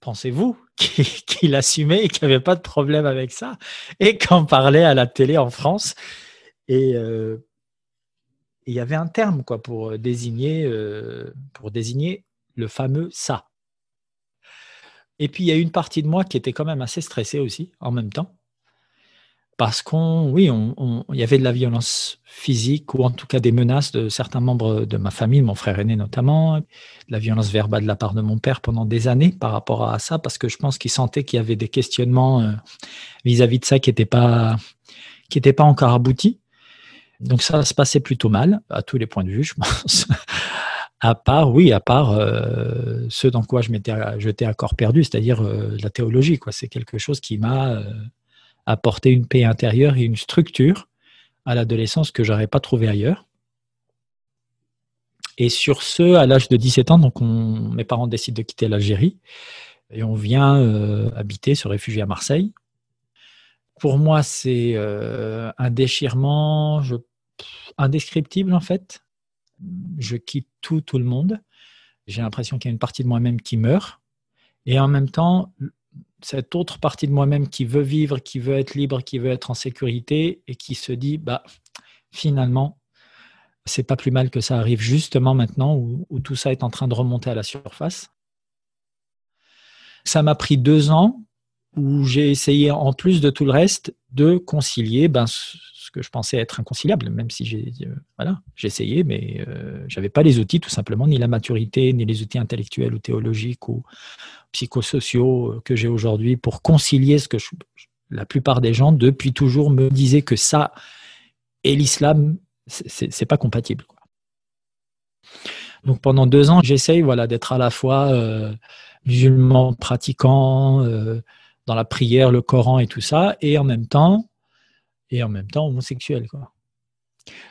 Speaker 2: pensez-vous, qu'il assumait l'assumait et qui avait pas de problème avec ça, et qu'on parlait à la télé en France. Et euh, il y avait un terme quoi, pour, euh, désigner, euh, pour désigner le fameux ça. Et puis il y a une partie de moi qui était quand même assez stressée aussi en même temps, parce qu'on, oui, on, il y avait de la violence physique ou en tout cas des menaces de certains membres de ma famille, mon frère aîné notamment, de la violence verbale de la part de mon père pendant des années par rapport à ça, parce que je pense qu'il sentait qu'il y avait des questionnements euh, vis-à-vis de ça qui n'étaient pas, qui pas encore aboutis. Donc ça se passait plutôt mal à tous les points de vue, je pense. (laughs) à part, oui, à part euh, ce dans quoi je m'étais jeté à corps perdu, c'est-à-dire euh, la théologie. quoi. C'est quelque chose qui m'a apporter une paix intérieure et une structure à l'adolescence que j'aurais pas trouvé ailleurs. Et sur ce, à l'âge de 17 ans, donc mes parents décident de quitter l'Algérie et on vient euh, habiter, se réfugier à Marseille. Pour moi, c'est euh, un déchirement indescriptible en fait. Je quitte tout, tout le monde. J'ai l'impression qu'il y a une partie de moi-même qui meurt. Et en même temps, cette autre partie de moi-même qui veut vivre, qui veut être libre, qui veut être en sécurité et qui se dit bah finalement c'est pas plus mal que ça arrive justement maintenant où tout ça est en train de remonter à la surface. Ça m'a pris deux ans où j'ai essayé, en plus de tout le reste, de concilier ben, ce que je pensais être inconciliable, même si j'ai euh, voilà, essayé, mais euh, je n'avais pas les outils, tout simplement, ni la maturité, ni les outils intellectuels ou théologiques ou psychosociaux euh, que j'ai aujourd'hui pour concilier ce que la plupart des gens, depuis toujours, me disaient que ça et l'islam, c'est pas compatible. Donc pendant deux ans, j'essaye voilà, d'être à la fois musulman pratiquant, dans la prière, le Coran et tout ça, et en même temps, et en même temps homosexuel. Quoi.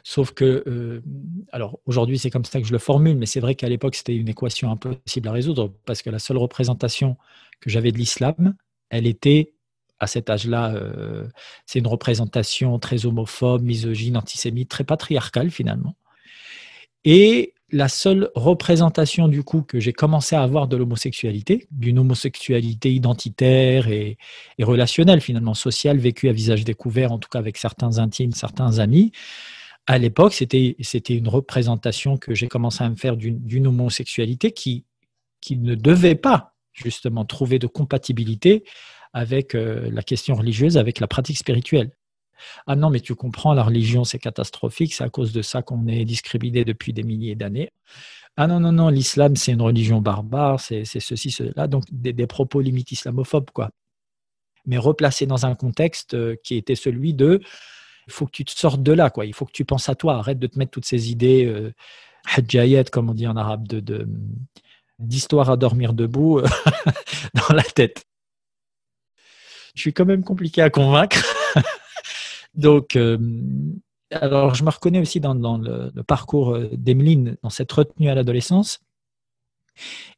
Speaker 2: Sauf que, euh, alors aujourd'hui c'est comme ça que je le formule, mais c'est vrai qu'à l'époque c'était une équation impossible à résoudre parce que la seule représentation que j'avais de l'islam, elle était à cet âge-là, euh, c'est une représentation très homophobe, misogyne, antisémite, très patriarcale finalement. Et la seule représentation du coup que j'ai commencé à avoir de l'homosexualité, d'une homosexualité identitaire et, relationnelle finalement, sociale, vécue à visage découvert, en tout cas avec certains intimes, certains amis, à l'époque, c'était, c'était une représentation que j'ai commencé à me faire d'une, homosexualité qui, qui ne devait pas justement trouver de compatibilité avec euh, la question religieuse, avec la pratique spirituelle. Ah non, mais tu comprends, la religion, c'est catastrophique, c'est à cause de ça qu'on est discriminé depuis des milliers d'années. Ah non, non, non, l'islam, c'est une religion barbare, c'est ceci, cela. Donc, des, propos limites islamophobes, quoi. Mais replacé dans un contexte euh, qui était celui de il faut que tu te sortes de là, quoi. Il faut que tu penses à toi, arrête de te mettre toutes ces idées euh, comme on dit en arabe, de d'histoire à dormir debout euh, (laughs) dans la tête. Je suis quand même compliqué à convaincre. Donc, euh, alors je me reconnais aussi dans, le, parcours euh, d'Emeline, dans cette retenue à l'adolescence.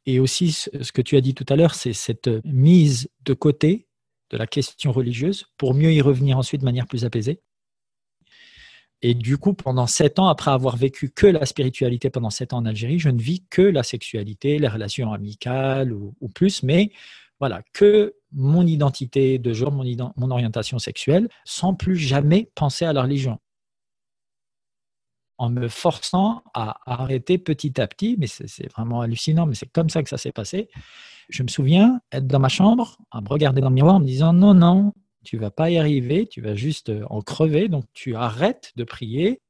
Speaker 2: Et aussi, ce que tu as dit tout à l'heure, c'est cette euh, mise de côté de la question religieuse pour mieux y revenir ensuite de manière plus apaisée. Et du coup, pendant sept ans, après avoir vécu que la spiritualité pendant sept ans en Algérie, je ne vis que la sexualité, les relations amicales ou plus, mais voilà, que mon identité de genre, mon, orientation sexuelle, sans plus jamais penser à la religion en me forçant à arrêter petit à petit, mais c'est vraiment hallucinant, mais c'est comme ça que ça s'est passé. Je me souviens être dans ma chambre, à me regarder dans le miroir en me disant non, non, tu vas pas y arriver, tu vas juste en crever, donc tu arrêtes de prier.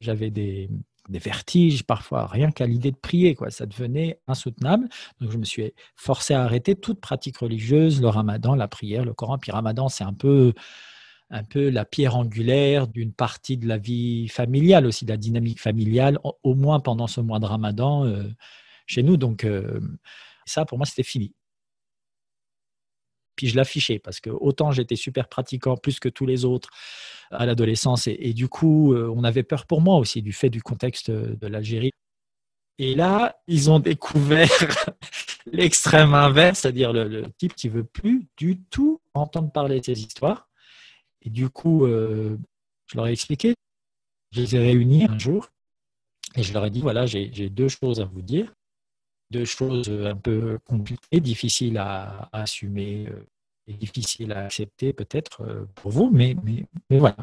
Speaker 2: J'avais des, des vertiges parfois, rien qu'à l'idée de prier, quoi. Ça devenait insoutenable. Donc je me suis forcé à arrêter toute pratique religieuse, le ramadan, la prière, le Coran. Puis ramadan, c'est un peu un peu la pierre angulaire d'une partie de la vie familiale aussi, de la dynamique familiale, au moins pendant ce mois de Ramadan euh, chez nous. Donc euh, ça, pour moi, c'était fini puis je l'affichais parce que autant j'étais super pratiquant plus que tous les autres à l'adolescence et, du coup euh, on avait peur pour moi aussi du fait du contexte euh, de l'Algérie. Et là, ils ont découvert (laughs) l'extrême inverse, c'est-à-dire le, type qui veut plus du tout entendre parler de ces histoires. Et du coup, euh, je leur ai expliqué, je les ai réunis un jour et je leur ai dit, voilà, j'ai deux choses à vous dire de choses un peu compliquées, difficiles à, assumer euh, et difficiles à accepter peut-être euh, pour vous, mais, mais, voilà.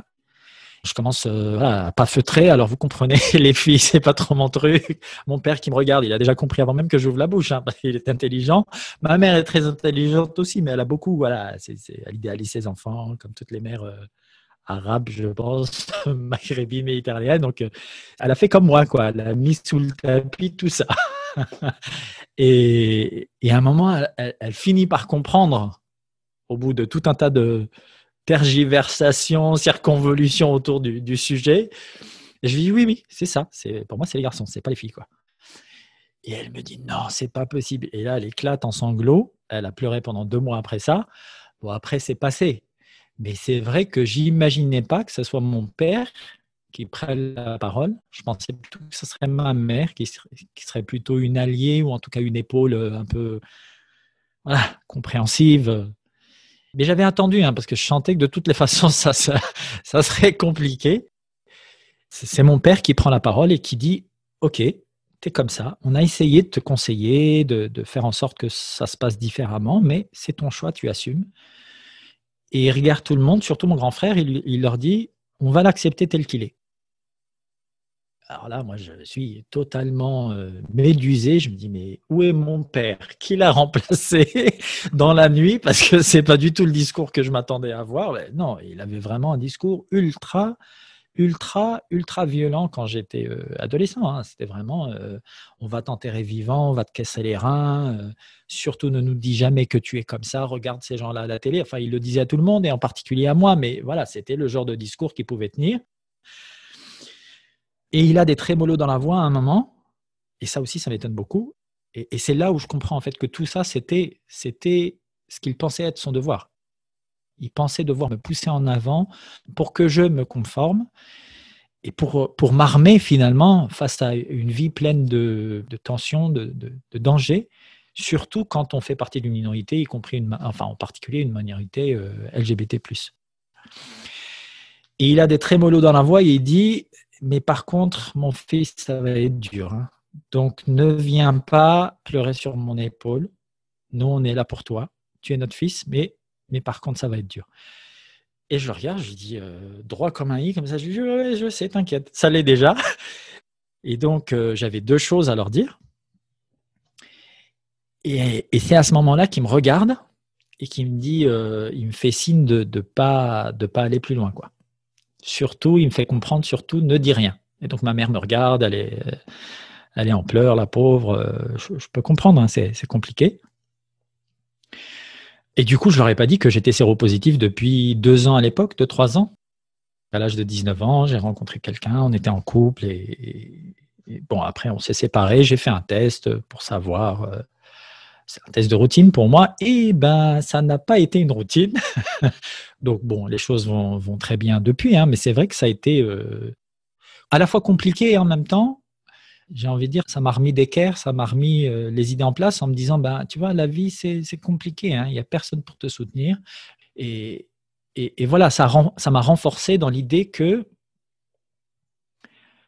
Speaker 2: Je commence euh, à pas feutrer, alors vous comprenez, (laughs) les filles, c'est pas trop mon truc. Mon père qui me regarde, il a déjà compris avant même que j'ouvre la bouche, hein, il est intelligent. Ma mère est très intelligente aussi, mais elle a beaucoup, voilà, c'est, elle idéalise ses enfants, comme toutes les mères arabes je pense, (laughs) maghrébines, méditerranéennes Donc, elle a fait comme moi, quoi. Elle a mis sous le tapis tout ça. (laughs) (laughs) et, à un moment, elle, finit par comprendre, au bout de tout un tas de tergiversations, circonvolutions autour du, sujet. je lui dis oui, oui, c'est ça. C'est pour moi, c'est les garçons, c'est pas les filles, quoi. Et elle me dit non, c'est pas possible. Et là, elle éclate en sanglots. Elle a pleuré pendant deux mois après ça. Bon, après, c'est passé. Mais c'est vrai que j'imaginais pas que ce soit mon père qui prennent la parole. Je pensais plutôt que ce serait ma mère qui serait, plutôt une alliée ou en tout cas une épaule euh, un peu compréhensive. Mais j'avais attendu hein, parce que je sentais que de toutes les (laughs) façons, ça, ça, serait compliqué. C'est mon père qui prend la parole et qui dit Ok, t'es comme ça. On a essayé de te conseiller, de, faire en sorte que ça se passe différemment, mais c'est ton choix, tu assumes. Et il regarde tout le monde, surtout mon grand frère, il leur dit on va l'accepter tel qu'il est alors là, moi, je suis totalement euh, médusé. Je me dis, mais où est mon père Qui l'a (laughs) remplacé dans la nuit Parce que c'est pas du tout le discours que je m'attendais à voir. Ben, non, il avait vraiment un discours ultra, ultra, ultra violent quand j'étais euh, adolescent. Hein. C'était vraiment, euh, on va t'enterrer vivant, on va te casser les reins. surtout, ne nous dis jamais que tu es comme ça. Regarde ces gens-là à la télé. Enfin, il le disait à tout le monde et en particulier à moi. Mais voilà, c'était le genre de discours qu'il pouvait tenir. Et il a des trémolos dans la voix à un moment, et ça aussi, ça m'étonne beaucoup. Et, c'est là où je comprends en fait que tout ça, c'était, c'était ce qu'il pensait être son devoir. Il pensait devoir me pousser en avant pour que je me conforme et pour, pour m'armer finalement face à une vie pleine de, de tensions, de, de, dangers, surtout quand on fait partie d'une minorité, y compris une, enfin en particulier une minorité euh, LGBT. Et il a des trémolos dans la voix et il dit mais par contre, mon fils, ça va être dur. Hein. Donc, ne viens pas pleurer sur mon épaule. Nous, on est là pour toi. Tu es notre fils, mais, mais par contre, ça va être dur. Et je le regarde, je lui dis euh, droit comme un i, comme ça. Je lui dis, je, sais, t'inquiète, ça l'est déjà. (laughs) Et donc, euh, j'avais deux choses à leur dire. Et, c'est à ce moment-là qu'il me regarde et qu'il me dit, euh, il me fait signe de ne de pas, de pas aller plus loin. quoi surtout, il me fait comprendre surtout, ne dis rien. Et donc ma mère me regarde, elle est, elle en pleurs, la pauvre. Euh, je, peux comprendre, hein, c'est, compliqué. Et du coup, je leur ai pas dit que j'étais séropositif depuis deux ans à l'époque, deux, trois ans. À l'âge de 19 ans, j'ai rencontré quelqu'un, on était en couple et, bon, après, on s'est séparés. J'ai fait un test pour savoir euh, c'est un test de routine pour moi. Et ben, ça n'a pas été une routine. (laughs) Donc, bon, les choses vont, vont très bien depuis, hein, mais c'est vrai que ça a été euh, à la fois compliqué et en même temps, j'ai envie de dire, ça m'a remis d'équerre, ça m'a remis euh, les idées en place en me disant, ben, tu vois, la vie, c'est compliqué, hein. il n'y a personne pour te soutenir. Et, et, voilà, ça m'a renforcé dans l'idée que,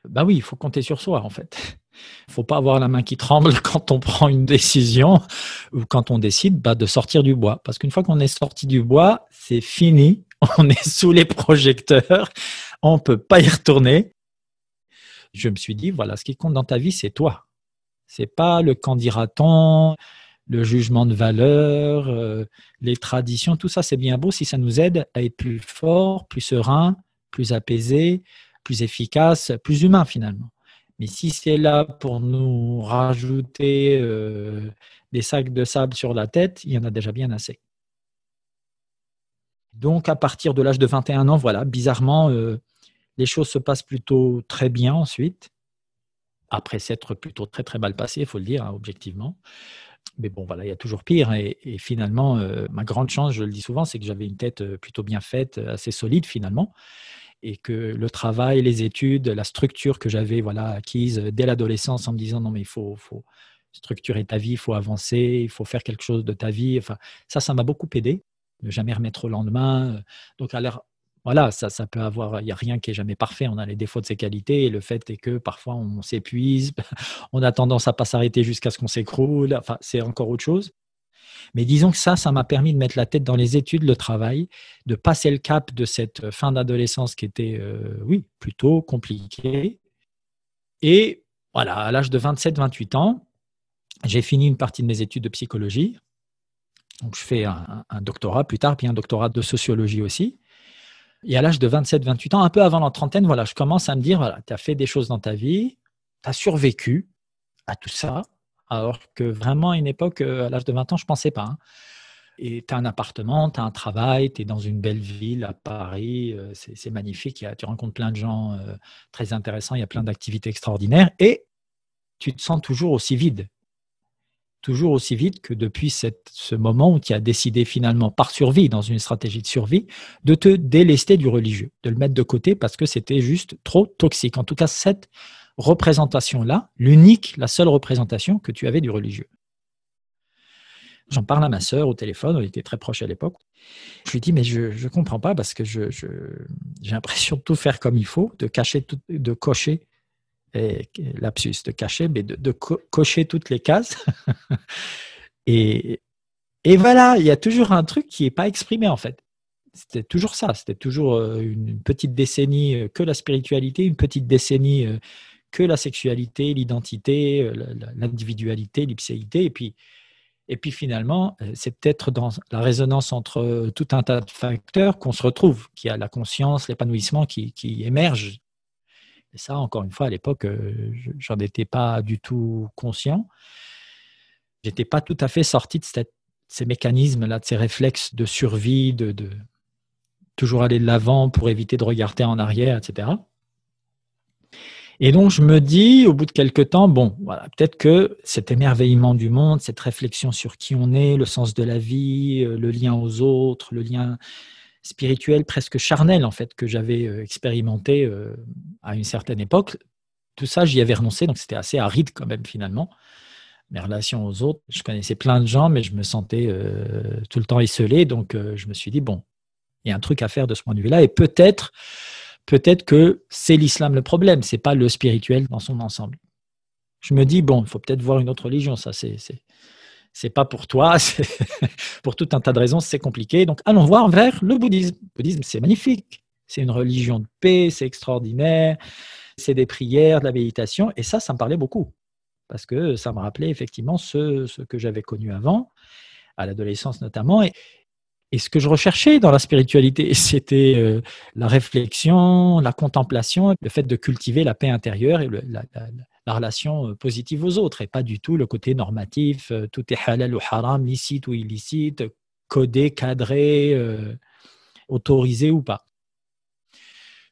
Speaker 2: ben oui, il faut compter sur soi, en fait. Il faut pas avoir la main qui tremble (laughs) quand on prend une décision ou quand on décide bah, de sortir du bois. Parce qu'une fois qu'on est sorti du bois, c'est fini. (laughs) On est sous les projecteurs. On peut pas y retourner. Je me suis dit, voilà, ce qui compte dans ta vie, c'est toi. C'est pas le qu'en on le jugement de valeur, euh, les traditions, tout ça, c'est bien beau si ça nous aide à être plus fort, plus serein, plus apaisé, plus efficace, plus humain finalement. Mais si c'est là pour nous rajouter euh, des sacs de sable sur la tête, il y en a déjà bien assez. Donc à partir de l'âge de 21 ans, voilà, bizarrement, euh, les choses se passent plutôt très bien ensuite, après s'être plutôt très très mal passé, il faut le dire, hein, objectivement. Mais bon, voilà, il y a toujours pire. Et, finalement, euh, ma grande chance, je le dis souvent, c'est que j'avais une tête plutôt bien faite, assez solide finalement et que le travail, les études, la structure que j'avais voilà acquise dès l'adolescence en me disant non mais il faut, structurer ta vie, il faut avancer, il faut faire quelque chose de ta vie. ça, ça m'a beaucoup aidé. Ne jamais remettre au lendemain. Donc, alors, voilà, ça, peut avoir. Il n'y a rien qui est jamais parfait. On a les défauts de ses qualités. Et le fait est que parfois, on s'épuise. (laughs) On a tendance à pas s'arrêter jusqu'à ce qu'on s'écroule. c'est encore autre chose. Mais disons que ça, ça m'a permis de mettre la tête dans les études, le travail, de passer le cap de cette fin d'adolescence qui était, euh, oui, plutôt compliquée. Et voilà, à l'âge de 27-28 ans, j'ai fini une partie de mes études de psychologie. Donc, je fais un, doctorat plus tard, puis un doctorat de sociologie aussi. Et à l'âge de 27-28 ans, un peu avant la trentaine, voilà, je commence à me dire, voilà, tu as fait des choses dans ta vie, tu as survécu à tout ça, alors que vraiment, à une époque, euh, à l'âge de 20 ans, je ne pensais pas. Hein. Et tu as un appartement, tu as un travail, tu es dans une belle ville à Paris, euh, c'est magnifique, tu rencontres plein de gens euh, très intéressants, il y a plein d'activités extraordinaires et tu te sens toujours aussi vide. Toujours aussi vide que depuis ce moment où tu as décidé finalement, par survie, dans une stratégie de survie, de te délester du religieux, de le mettre de côté parce que c'était juste trop toxique. En tout cas, cette représentation-là, l'unique, la seule représentation que tu avais du religieux. J'en parle à ma sœur au téléphone, on était très proches à l'époque. Je lui dis, mais je ne comprends pas parce que j'ai je, j'ai l'impression de tout faire comme il faut, de cacher, de cocher, et, lapsus, de cacher, mais de, cocher toutes les cases. (laughs) et, et voilà, il y a toujours un truc qui n'est pas exprimé en fait. C'était toujours ça, c'était toujours euh, une petite décennie euh, que la spiritualité, une petite décennie euh, que la sexualité, l'identité, euh, l'individualité, l'ipséité. Et puis, et puis finalement, euh, c'est peut-être dans la résonance entre euh, tout un tas de facteurs qu'on se retrouve, qu'il y a la conscience, l'épanouissement qui, qui émerge. Et ça, encore une fois, à l'époque, j'en étais pas du tout conscient. J'étais pas tout à fait sorti de ces mécanismes-là, de ces réflexes de survie, de, de toujours aller de l'avant pour éviter de regarder en arrière, etc. Et donc, je me dis, au bout de quelques temps, bon, voilà, peut-être que cet émerveillement du monde, cette réflexion sur qui on est, le sens de la vie, euh, le lien aux autres, le lien spirituel, presque charnel, en fait, que j'avais euh, expérimenté euh, à une certaine époque, tout ça, j'y avais renoncé, donc c'était assez aride quand même, finalement mes relations aux autres. Je connaissais plein de gens, mais je me sentais tout le temps isolé. Donc, je me suis dit, bon, il y a un truc à faire de ce point de vue-là. Et peut-être peut-être que c'est l'islam le problème, c'est pas le spirituel dans son ensemble. Je me dis, bon, il faut peut-être voir une autre religion, ça, c'est, c'est, pas pour toi, (laughs) pour tout un tas de raisons, c'est compliqué. Donc, allons voir vers le bouddhisme. Le bouddhisme, c'est magnifique, c'est une religion de paix, c'est extraordinaire, c'est des prières, de la méditation, et ça, ça me parlait beaucoup, parce que ça me rappelait effectivement ce, ce que j'avais connu avant, à l'adolescence notamment, et, et ce que je recherchais dans la spiritualité, (laughs) c'était euh, la réflexion, la contemplation, le fait de cultiver la paix intérieure et la, relation euh, positive aux autres, et pas du tout le côté normatif, euh, tout est halal ou haram, licite ou illicite, codé, cadré, autorisé ou pas.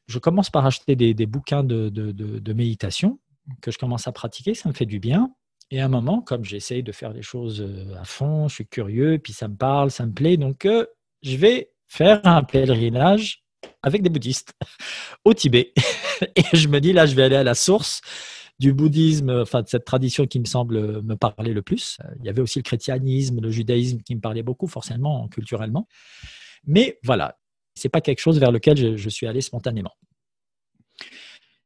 Speaker 2: Je commence par acheter des, bouquins de méditation que je commence à pratiquer, ça me fait du bien. Et à un moment, comme j'essaye de faire les choses euh, à fond, je suis curieux, puis ça me parle, ça me plaît, donc euh, je vais faire un pèlerinage avec des bouddhistes (laughs) au Tibet. (laughs) Et je me dis, là, je vais aller à la source du bouddhisme, enfin de cette tradition qui me semble euh, me parler le plus. Il y avait aussi le chrétianisme, le judaïsme qui me parlaient beaucoup, forcément, culturellement. Mais voilà, c'est pas quelque chose vers lequel je suis allé spontanément.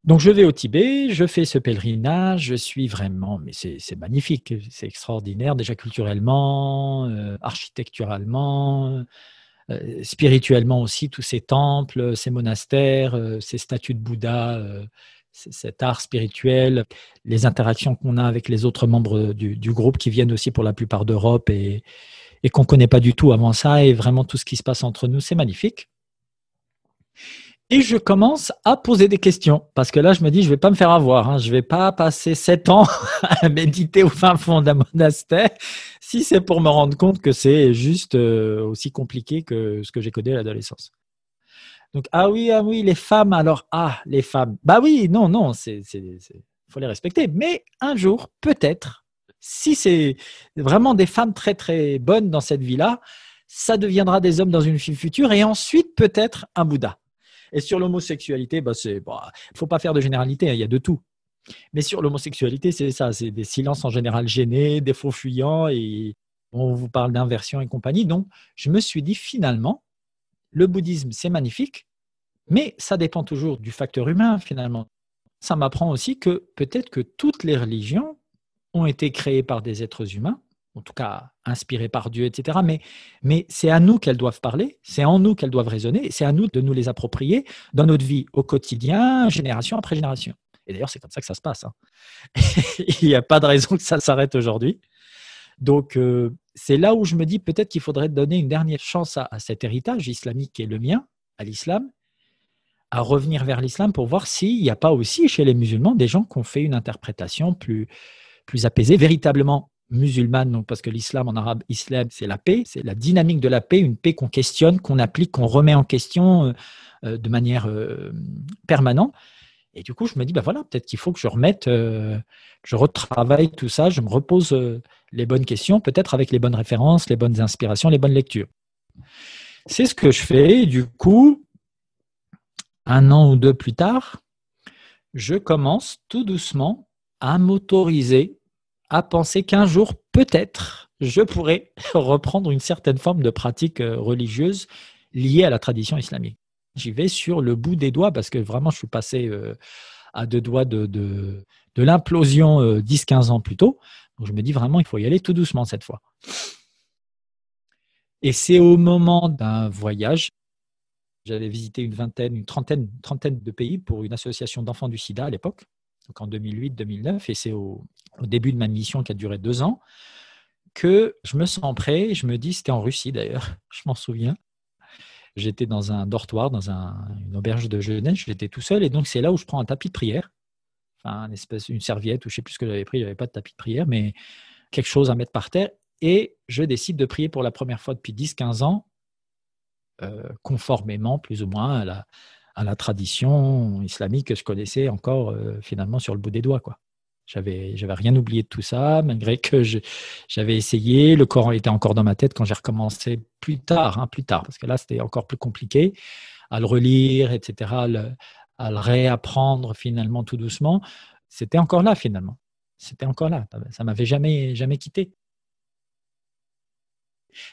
Speaker 2: Donc je vais au Tibet, je fais ce pèlerinage, je suis vraiment, mais c'est magnifique, c'est extraordinaire déjà culturellement, euh, architecturalement, euh, spirituellement aussi, tous ces temples, ces monastères, euh, ces statues de Bouddha, cet art spirituel, les interactions qu'on a avec les autres membres du, groupe qui viennent aussi pour la plupart d'Europe et, et qu'on ne connaît pas du tout avant ça, et vraiment tout ce qui se passe entre nous, c'est magnifique. Et je commence à poser des questions parce que là, je me dis, je vais pas me faire avoir. Hein. Je vais pas passer sept ans (laughs) à méditer au fin fond d'un monastère si c'est pour me rendre compte que c'est juste euh, aussi compliqué que ce que j'ai codé à l'adolescence. Donc, ah oui, ah oui, les femmes, alors, ah, les femmes. Bah oui, non, non, c'est, faut les respecter. Mais un jour, peut-être, si c'est vraiment des femmes très, très bonnes dans cette vie-là, ça deviendra des hommes dans une vie future et ensuite, peut-être, un Bouddha. Et sur l'homosexualité, bah, il ne bah, faut pas faire de généralité, hein, il y a de tout. Mais sur l'homosexualité, c'est ça, c'est des silences en général gênés, des faux fuyants, et on vous parle d'inversion et compagnie. Donc, je me suis dit finalement, le bouddhisme, c'est magnifique, mais ça dépend toujours du facteur humain finalement. Ça m'apprend aussi que peut-être que toutes les religions ont été créées par des êtres humains en tout cas inspirées par Dieu, etc. Mais, c'est à nous qu'elles doivent parler, c'est en nous qu'elles doivent raisonner, c'est à nous de nous les approprier dans notre vie au quotidien, génération après génération. Et d'ailleurs, c'est comme ça que ça se passe. Hein. (laughs) Il n'y a pas de raison que ça s'arrête aujourd'hui. Donc, euh, c'est là où je me dis peut-être qu'il faudrait donner une dernière chance à, cet héritage islamique qui est le mien, à l'islam, à revenir vers l'islam pour voir s'il n'y a pas aussi chez les musulmans des gens qui ont fait une interprétation plus, plus apaisée, véritablement musulmane, non parce que l'islam en arabe, islam, c'est la paix, c'est la dynamique de la paix, une paix qu'on questionne, qu'on applique, qu'on remet en question euh, euh, de manière euh, permanente. Et du coup, je me dis, bah voilà, peut-être qu'il faut que je remette, je retravaille tout ça, je me repose les bonnes questions, peut-être avec les bonnes références, les bonnes inspirations, les bonnes lectures. C'est ce que je fais. du coup, un an ou deux plus tard, je commence tout doucement à m'autoriser à penser qu'un jour, peut-être, je pourrais reprendre une certaine forme de pratique euh, religieuse liée à la tradition islamique. J'y vais sur le bout des doigts parce que vraiment, je suis passé euh, à deux doigts de, l'implosion 10-15 euh, ans plus tôt. Donc, je me dis vraiment, il faut y aller tout doucement cette fois. Et c'est au moment d'un voyage, j'avais visité une vingtaine, une trentaine, trentaine de pays pour une association d'enfants du sida à l'époque, donc en 2008-2009, et c'est au, début de ma mission qui a duré deux ans, que je me sens prêt. Je me dis, c'était en Russie d'ailleurs, (laughs) je m'en souviens. J'étais dans un dortoir, dans une auberge de jeunesse, j'étais tout seul, et donc c'est là où je prends un tapis de prière, enfin une, espèce, une serviette, ou je sais plus ce que j'avais pris, n'avais pas de tapis de prière, mais quelque chose à mettre par terre, et je décide de prier pour la première fois depuis 10-15 ans, euh, conformément plus ou moins à la, à la tradition islamique que je connaissais encore euh, finalement sur le bout des doigts. quoi. J'avais, j'avais rien oublié de tout ça, malgré que j'avais essayé. Le Coran était encore dans ma tête quand j'ai recommencé plus tard, hein, plus tard, parce que là c'était encore plus compliqué à le relire, etc., à le, réapprendre finalement tout doucement. C'était encore là finalement. C'était encore là. Ça m'avait jamais, jamais quitté.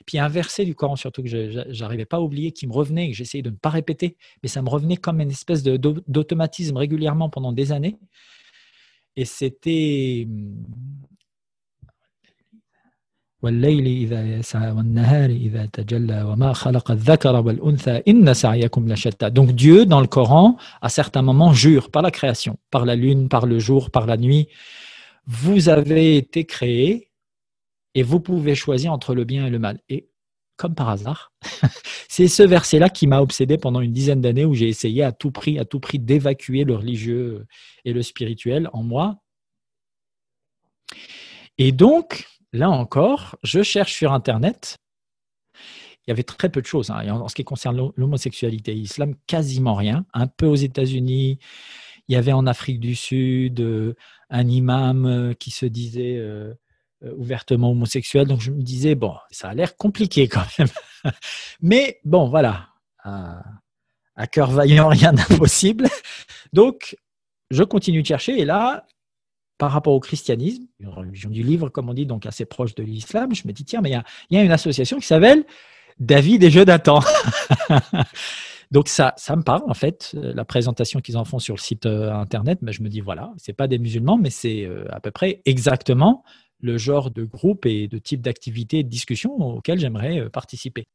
Speaker 2: Puis un verset du Coran surtout que je n'arrivais pas à oublier, qui me revenait, et que j'essayais de ne pas répéter, mais ça me revenait comme une espèce d'automatisme régulièrement pendant des années. Et c'était... Hmm, Donc Dieu, dans le Coran, à certains moments, jure par la création, par la lune, par le jour, par la nuit, vous avez été créés et vous pouvez choisir entre le bien et le mal. Et comme par hasard, (laughs) c'est ce verset-là qui m'a obsédé pendant une dizaine d'années où j'ai essayé à tout prix, à tout prix d'évacuer le religieux et le spirituel en moi. Et donc, là encore, je cherche sur Internet. Il y avait très peu de choses. Hein. en ce qui concerne l'homosexualité et l'islam, quasiment rien. Un peu aux États-Unis, il y avait en Afrique du Sud euh, un imam euh, qui se disait euh, euh, ouvertement homosexuel. Donc je me disais, bon, ça a l'air compliqué quand même. (laughs) Mais bon, voilà, à, cœur vaillant, rien d'impossible. Donc je continue de chercher et là, par rapport au christianisme, une religion du livre, comme on dit, donc assez proche de l'islam, je me dis, tiens, mais il y, y a, une association qui s'appelle David et Jonathan. (laughs) donc ça, ça me parle en fait, euh, la présentation qu'ils en font sur le site euh, internet, mais je me dis, voilà, c'est pas des musulmans, mais c'est à peu près exactement le genre de groupe et de type d'activité et de discussion auquel j'aimerais euh, participer.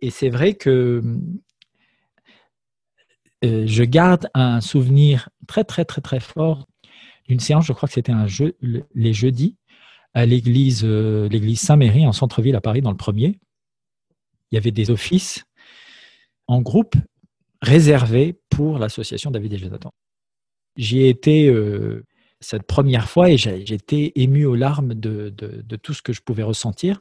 Speaker 2: Et c'est vrai que euh, je garde un souvenir très très très très fort d'une séance, je crois que c'était un jeu, les jeudis, à l'église, euh, l'église Saint-Méry en centre-ville à Paris dans le premier. Il y avait des offices en groupe réservés pour l'association David et Jonathan. J'y ai été cette première fois et j'étais ému aux larmes de, tout ce que je pouvais ressentir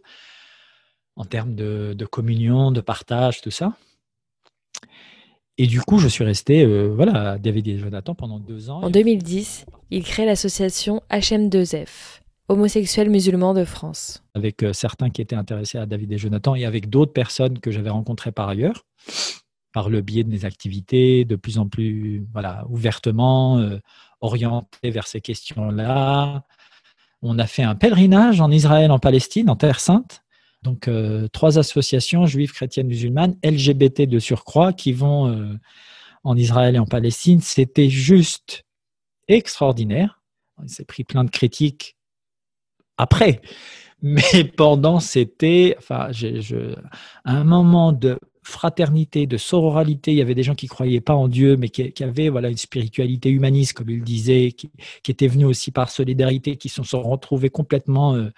Speaker 2: en termes de, communion, de partage, tout ça. Et du coup, je suis resté euh, voilà, David et Jonathan pendant deux ans. En
Speaker 3: 2010, il crée l'association HM2F, Homosexuels musulmans de
Speaker 2: France. Avec euh, certains qui étaient intéressés à David et Jonathan et avec d'autres personnes que j'avais rencontrées par ailleurs par le biais de mes activités, de plus en plus voilà, ouvertement orientées euh, orienté vers ces questions-là. On a fait un pèlerinage en Israël, en Palestine, en Terre Sainte. Donc, euh, trois associations juives, chrétiennes, musulmanes, LGBT de surcroît, qui vont euh, en Israël et en Palestine. C'était juste extraordinaire. On s'est pris plein de critiques après. (laughs) Mais pendant, c'était enfin, je, un moment de fraternité, de sororalité. Il y avait des gens qui croyaient pas en Dieu, mais qui, avaient voilà une spiritualité humaniste, comme il le disait, qui, qui étaient venus aussi par solidarité, qui se sont retrouvés complètement, euh,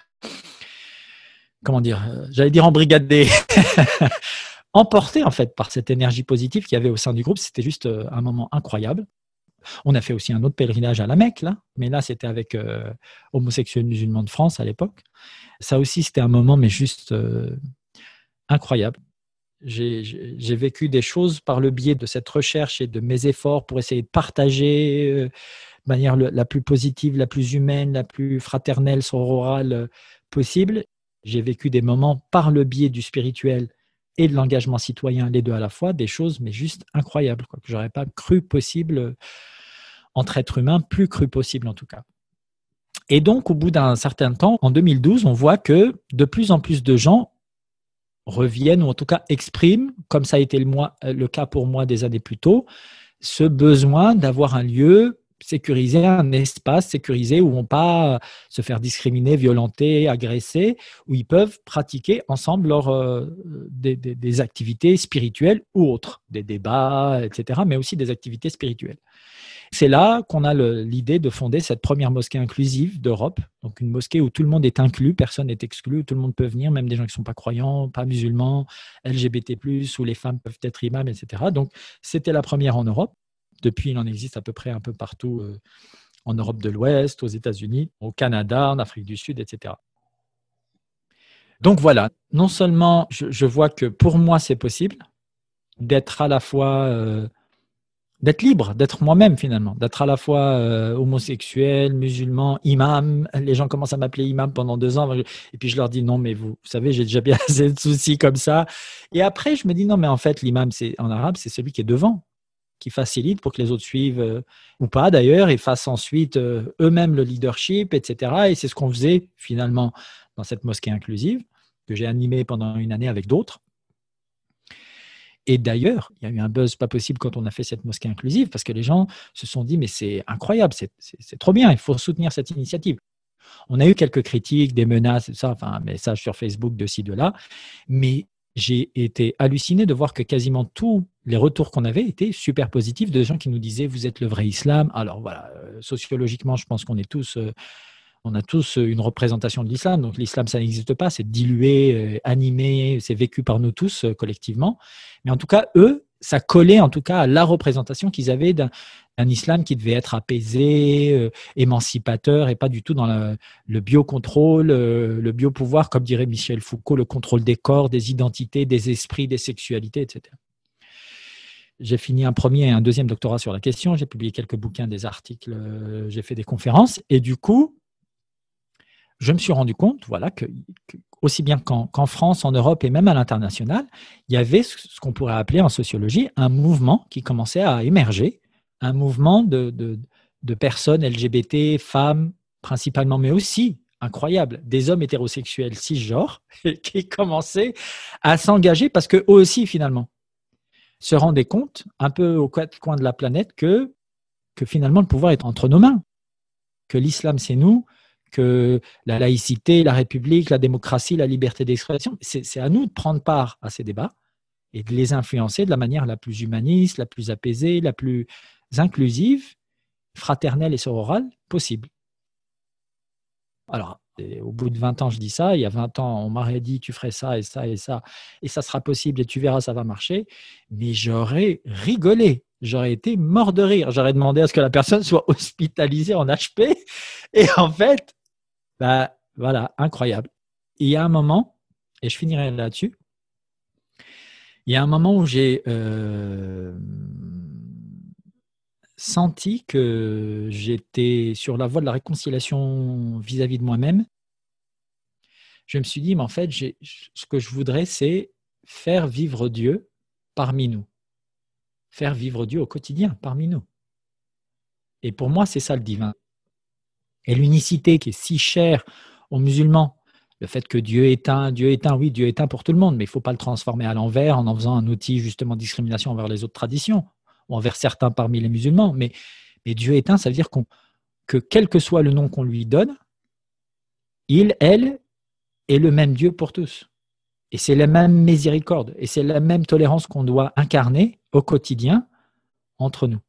Speaker 2: comment dire, euh, j'allais dire embrigadés, (laughs) emportés en fait par cette énergie positive qu'il y avait au sein du groupe. C'était juste euh, un moment incroyable. On a fait aussi un autre pèlerinage à la Mecque, là, mais là c'était avec homosexuels musulmans de France à l'époque. Ça aussi c'était un moment, mais juste incroyable j'ai vécu des choses par le biais de cette recherche et de mes efforts pour essayer de partager euh, de manière la plus positive, la plus humaine, la plus fraternelle, sororale euh, possible. J'ai vécu des moments par le biais du spirituel et de l'engagement citoyen, les deux à la fois, des choses mais juste incroyables, quoi, que j'aurais pas cru possible euh, entre êtres humains, plus cru possible en tout cas. Et donc, au bout d'un certain temps, en 2012, on voit que de plus en plus de gens reviennent, ou en tout cas expriment, comme ça a été euh, le, cas pour moi des années plus tôt, ce besoin d'avoir un lieu sécurisé, un espace sécurisé où on ne pas euh, se faire discriminer, violenter, agresser, où ils peuvent pratiquer ensemble euh, des activités spirituelles ou autres, des débats, etc., mais aussi des activités spirituelles. C'est là qu'on a l'idée de fonder cette première mosquée inclusive d'Europe, donc une mosquée où tout le monde est inclus, personne n'est exclu, tout le monde peut venir, même des gens qui ne sont pas croyants, pas musulmans, LGBT+, où les femmes peuvent être imams, etc. Donc c'était la première en Europe. Depuis, il en existe à peu près un peu partout euh, en Europe de l'Ouest, aux États-Unis, au Canada, en Afrique du Sud, etc. Donc voilà, non seulement je, vois que pour moi c'est possible d'être à la fois... Euh, d'être libre, d'être moi-même finalement, d'être à la fois euh, homosexuel, musulman, imam. Les gens commencent à m'appeler imam pendant deux ans, et puis je leur dis non, mais vous, savez, j'ai déjà bien (laughs) assez de soucis comme ça. Et après, je me dis non, mais en fait, l'imam, c'est en arabe, c'est celui qui est devant, qui facilite pour que les autres suivent euh, ou pas d'ailleurs, et fassent ensuite euh, eux-mêmes le leadership, etc. Et c'est ce qu'on faisait finalement dans cette mosquée inclusive que j'ai animée pendant une année avec d'autres. Et d'ailleurs, il y a eu un buzz pas possible quand on a fait cette mosquée inclusive, parce que les gens se sont dit, mais c'est incroyable, c'est trop bien, il faut soutenir cette initiative. On a eu quelques critiques, des menaces, ça, enfin, un message sur Facebook de ci, de là, mais j'ai été halluciné de voir que quasiment tous les retours qu'on avait étaient super positifs de gens qui nous disaient vous êtes le vrai islam. Alors voilà, euh, sociologiquement, je pense qu'on est tous euh, on a tous euh, une représentation de l'islam. Donc l'islam, ça n'existe pas, c'est dilué, euh, animé, c'est vécu par nous tous euh, collectivement. Mais en tout cas, eux, ça collait en tout cas à la représentation qu'ils avaient d'un islam qui devait être apaisé, émancipateur et pas du tout dans le biocontrôle, le biopouvoir, comme dirait Michel Foucault, le contrôle des corps, des identités, des esprits, des sexualités, etc. J'ai fini un premier et un deuxième doctorat sur la question, j'ai publié quelques bouquins, des articles, j'ai fait des conférences et du coup, je me suis rendu compte voilà, que, aussi bien qu'en France, en Europe et même à l'international, il y avait ce, qu'on pourrait appeler en sociologie un mouvement qui commençait à émerger, un mouvement de, personnes LGBT, femmes principalement, mais aussi incroyable, des hommes hétérosexuels cisgenres (laughs) qui commençaient à s'engager parce qu'eux aussi, finalement, se rendaient compte, un peu au coins de la planète, que, que finalement le pouvoir est entre nos mains, que l'islam c'est nous, que la laïcité, la République, la démocratie, la liberté d'expression. C'est à nous de prendre part à ces débats et de les influencer de la manière la plus humaniste, la plus apaisée, la plus inclusive, fraternelle et sororale possible. Alors, au bout de 20 ans, je dis ça, il y a 20 ans, on m'aurait dit tu ferais ça et ça et ça, et ça sera possible et tu verras, ça va marcher, mais j'aurais rigolé, j'aurais été mort de rire, j'aurais demandé à ce que la personne soit (laughs) hospitalisée en HP, et en fait, bah, voilà, incroyable. Il y a un moment, et je finirai là-dessus, il y a un moment où j'ai euh, senti que j'étais sur la voie de la réconciliation vis-à-vis -vis de moi-même. Je me suis dit, mais en fait, ce que je voudrais, c'est faire vivre Dieu parmi nous. Faire vivre Dieu au quotidien, parmi nous. Et pour moi, c'est ça le divin. Et l'unicité qui est si chère aux musulmans, le fait que Dieu est un, Dieu est un, oui, Dieu est un pour tout le monde, mais il ne faut pas le transformer à l'envers en en faisant un outil justement de discrimination envers les autres traditions ou envers certains parmi les musulmans. Mais, Dieu est un, ça veut dire qu'on, que quel que soit le nom qu'on lui donne, il, elle, est le même Dieu pour tous. Et c'est la même miséricorde, et c'est la même tolérance qu'on doit incarner au quotidien entre nous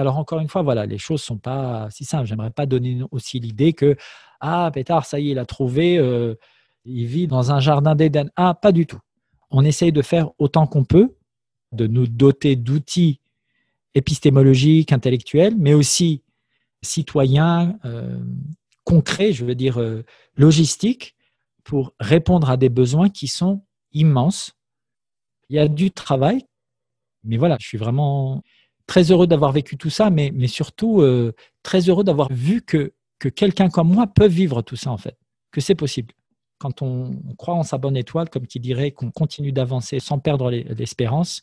Speaker 2: alors encore une fois, voilà, les choses ne sont pas si simples. J'aimerais pas donner aussi l'idée que ah pétard, ça y est, il a trouvé, euh, il vit dans un jardin d'Éden. Ah, pas du tout. On essaye de faire autant qu'on peut, de nous doter d'outils épistémologiques, intellectuels, mais aussi citoyens, euh, concrets, je veux dire euh, logistiques, pour répondre à des besoins qui sont immenses. Il y a du travail, mais voilà, je suis vraiment très heureux d'avoir vécu tout ça, mais, surtout euh, très heureux d'avoir vu que, quelqu'un comme moi peut vivre tout ça, en fait, que c'est possible. Quand on, croit en sa bonne étoile, comme qui dirait qu'on continue d'avancer sans perdre l'espérance,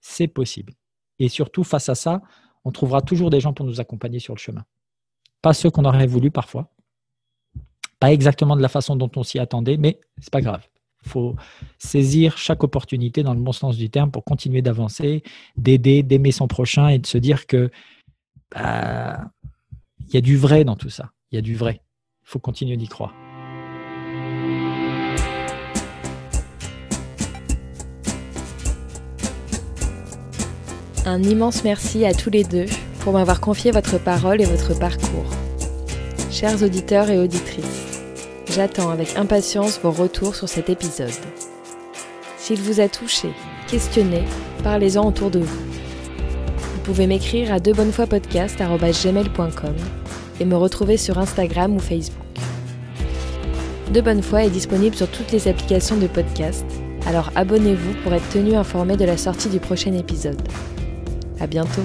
Speaker 2: c'est possible. Et surtout, face à ça, on trouvera toujours des gens pour nous accompagner sur le chemin. Pas ceux qu'on aurait voulu parfois, pas exactement de la façon dont on s'y attendait, mais ce n'est pas grave. Il faut saisir chaque opportunité dans le bon sens du terme pour continuer d'avancer, d'aider, d'aimer son prochain et de se dire que bah, il y a du vrai dans tout ça. Il y a du vrai. Il faut continuer d'y croire.
Speaker 3: Un immense merci à tous les deux pour m'avoir confié votre parole et votre parcours. Chers auditeurs et auditrices, j'attends avec impatience vos retours sur cet épisode. S'il vous a touché, questionné, parlez-en autour de vous. Vous pouvez m'écrire à debonnefoipodcast.com et me retrouver sur Instagram ou Facebook. De Bonne Foi est disponible sur toutes les applications de podcast, alors abonnez-vous pour être tenu informé de la sortie du prochain épisode. À bientôt!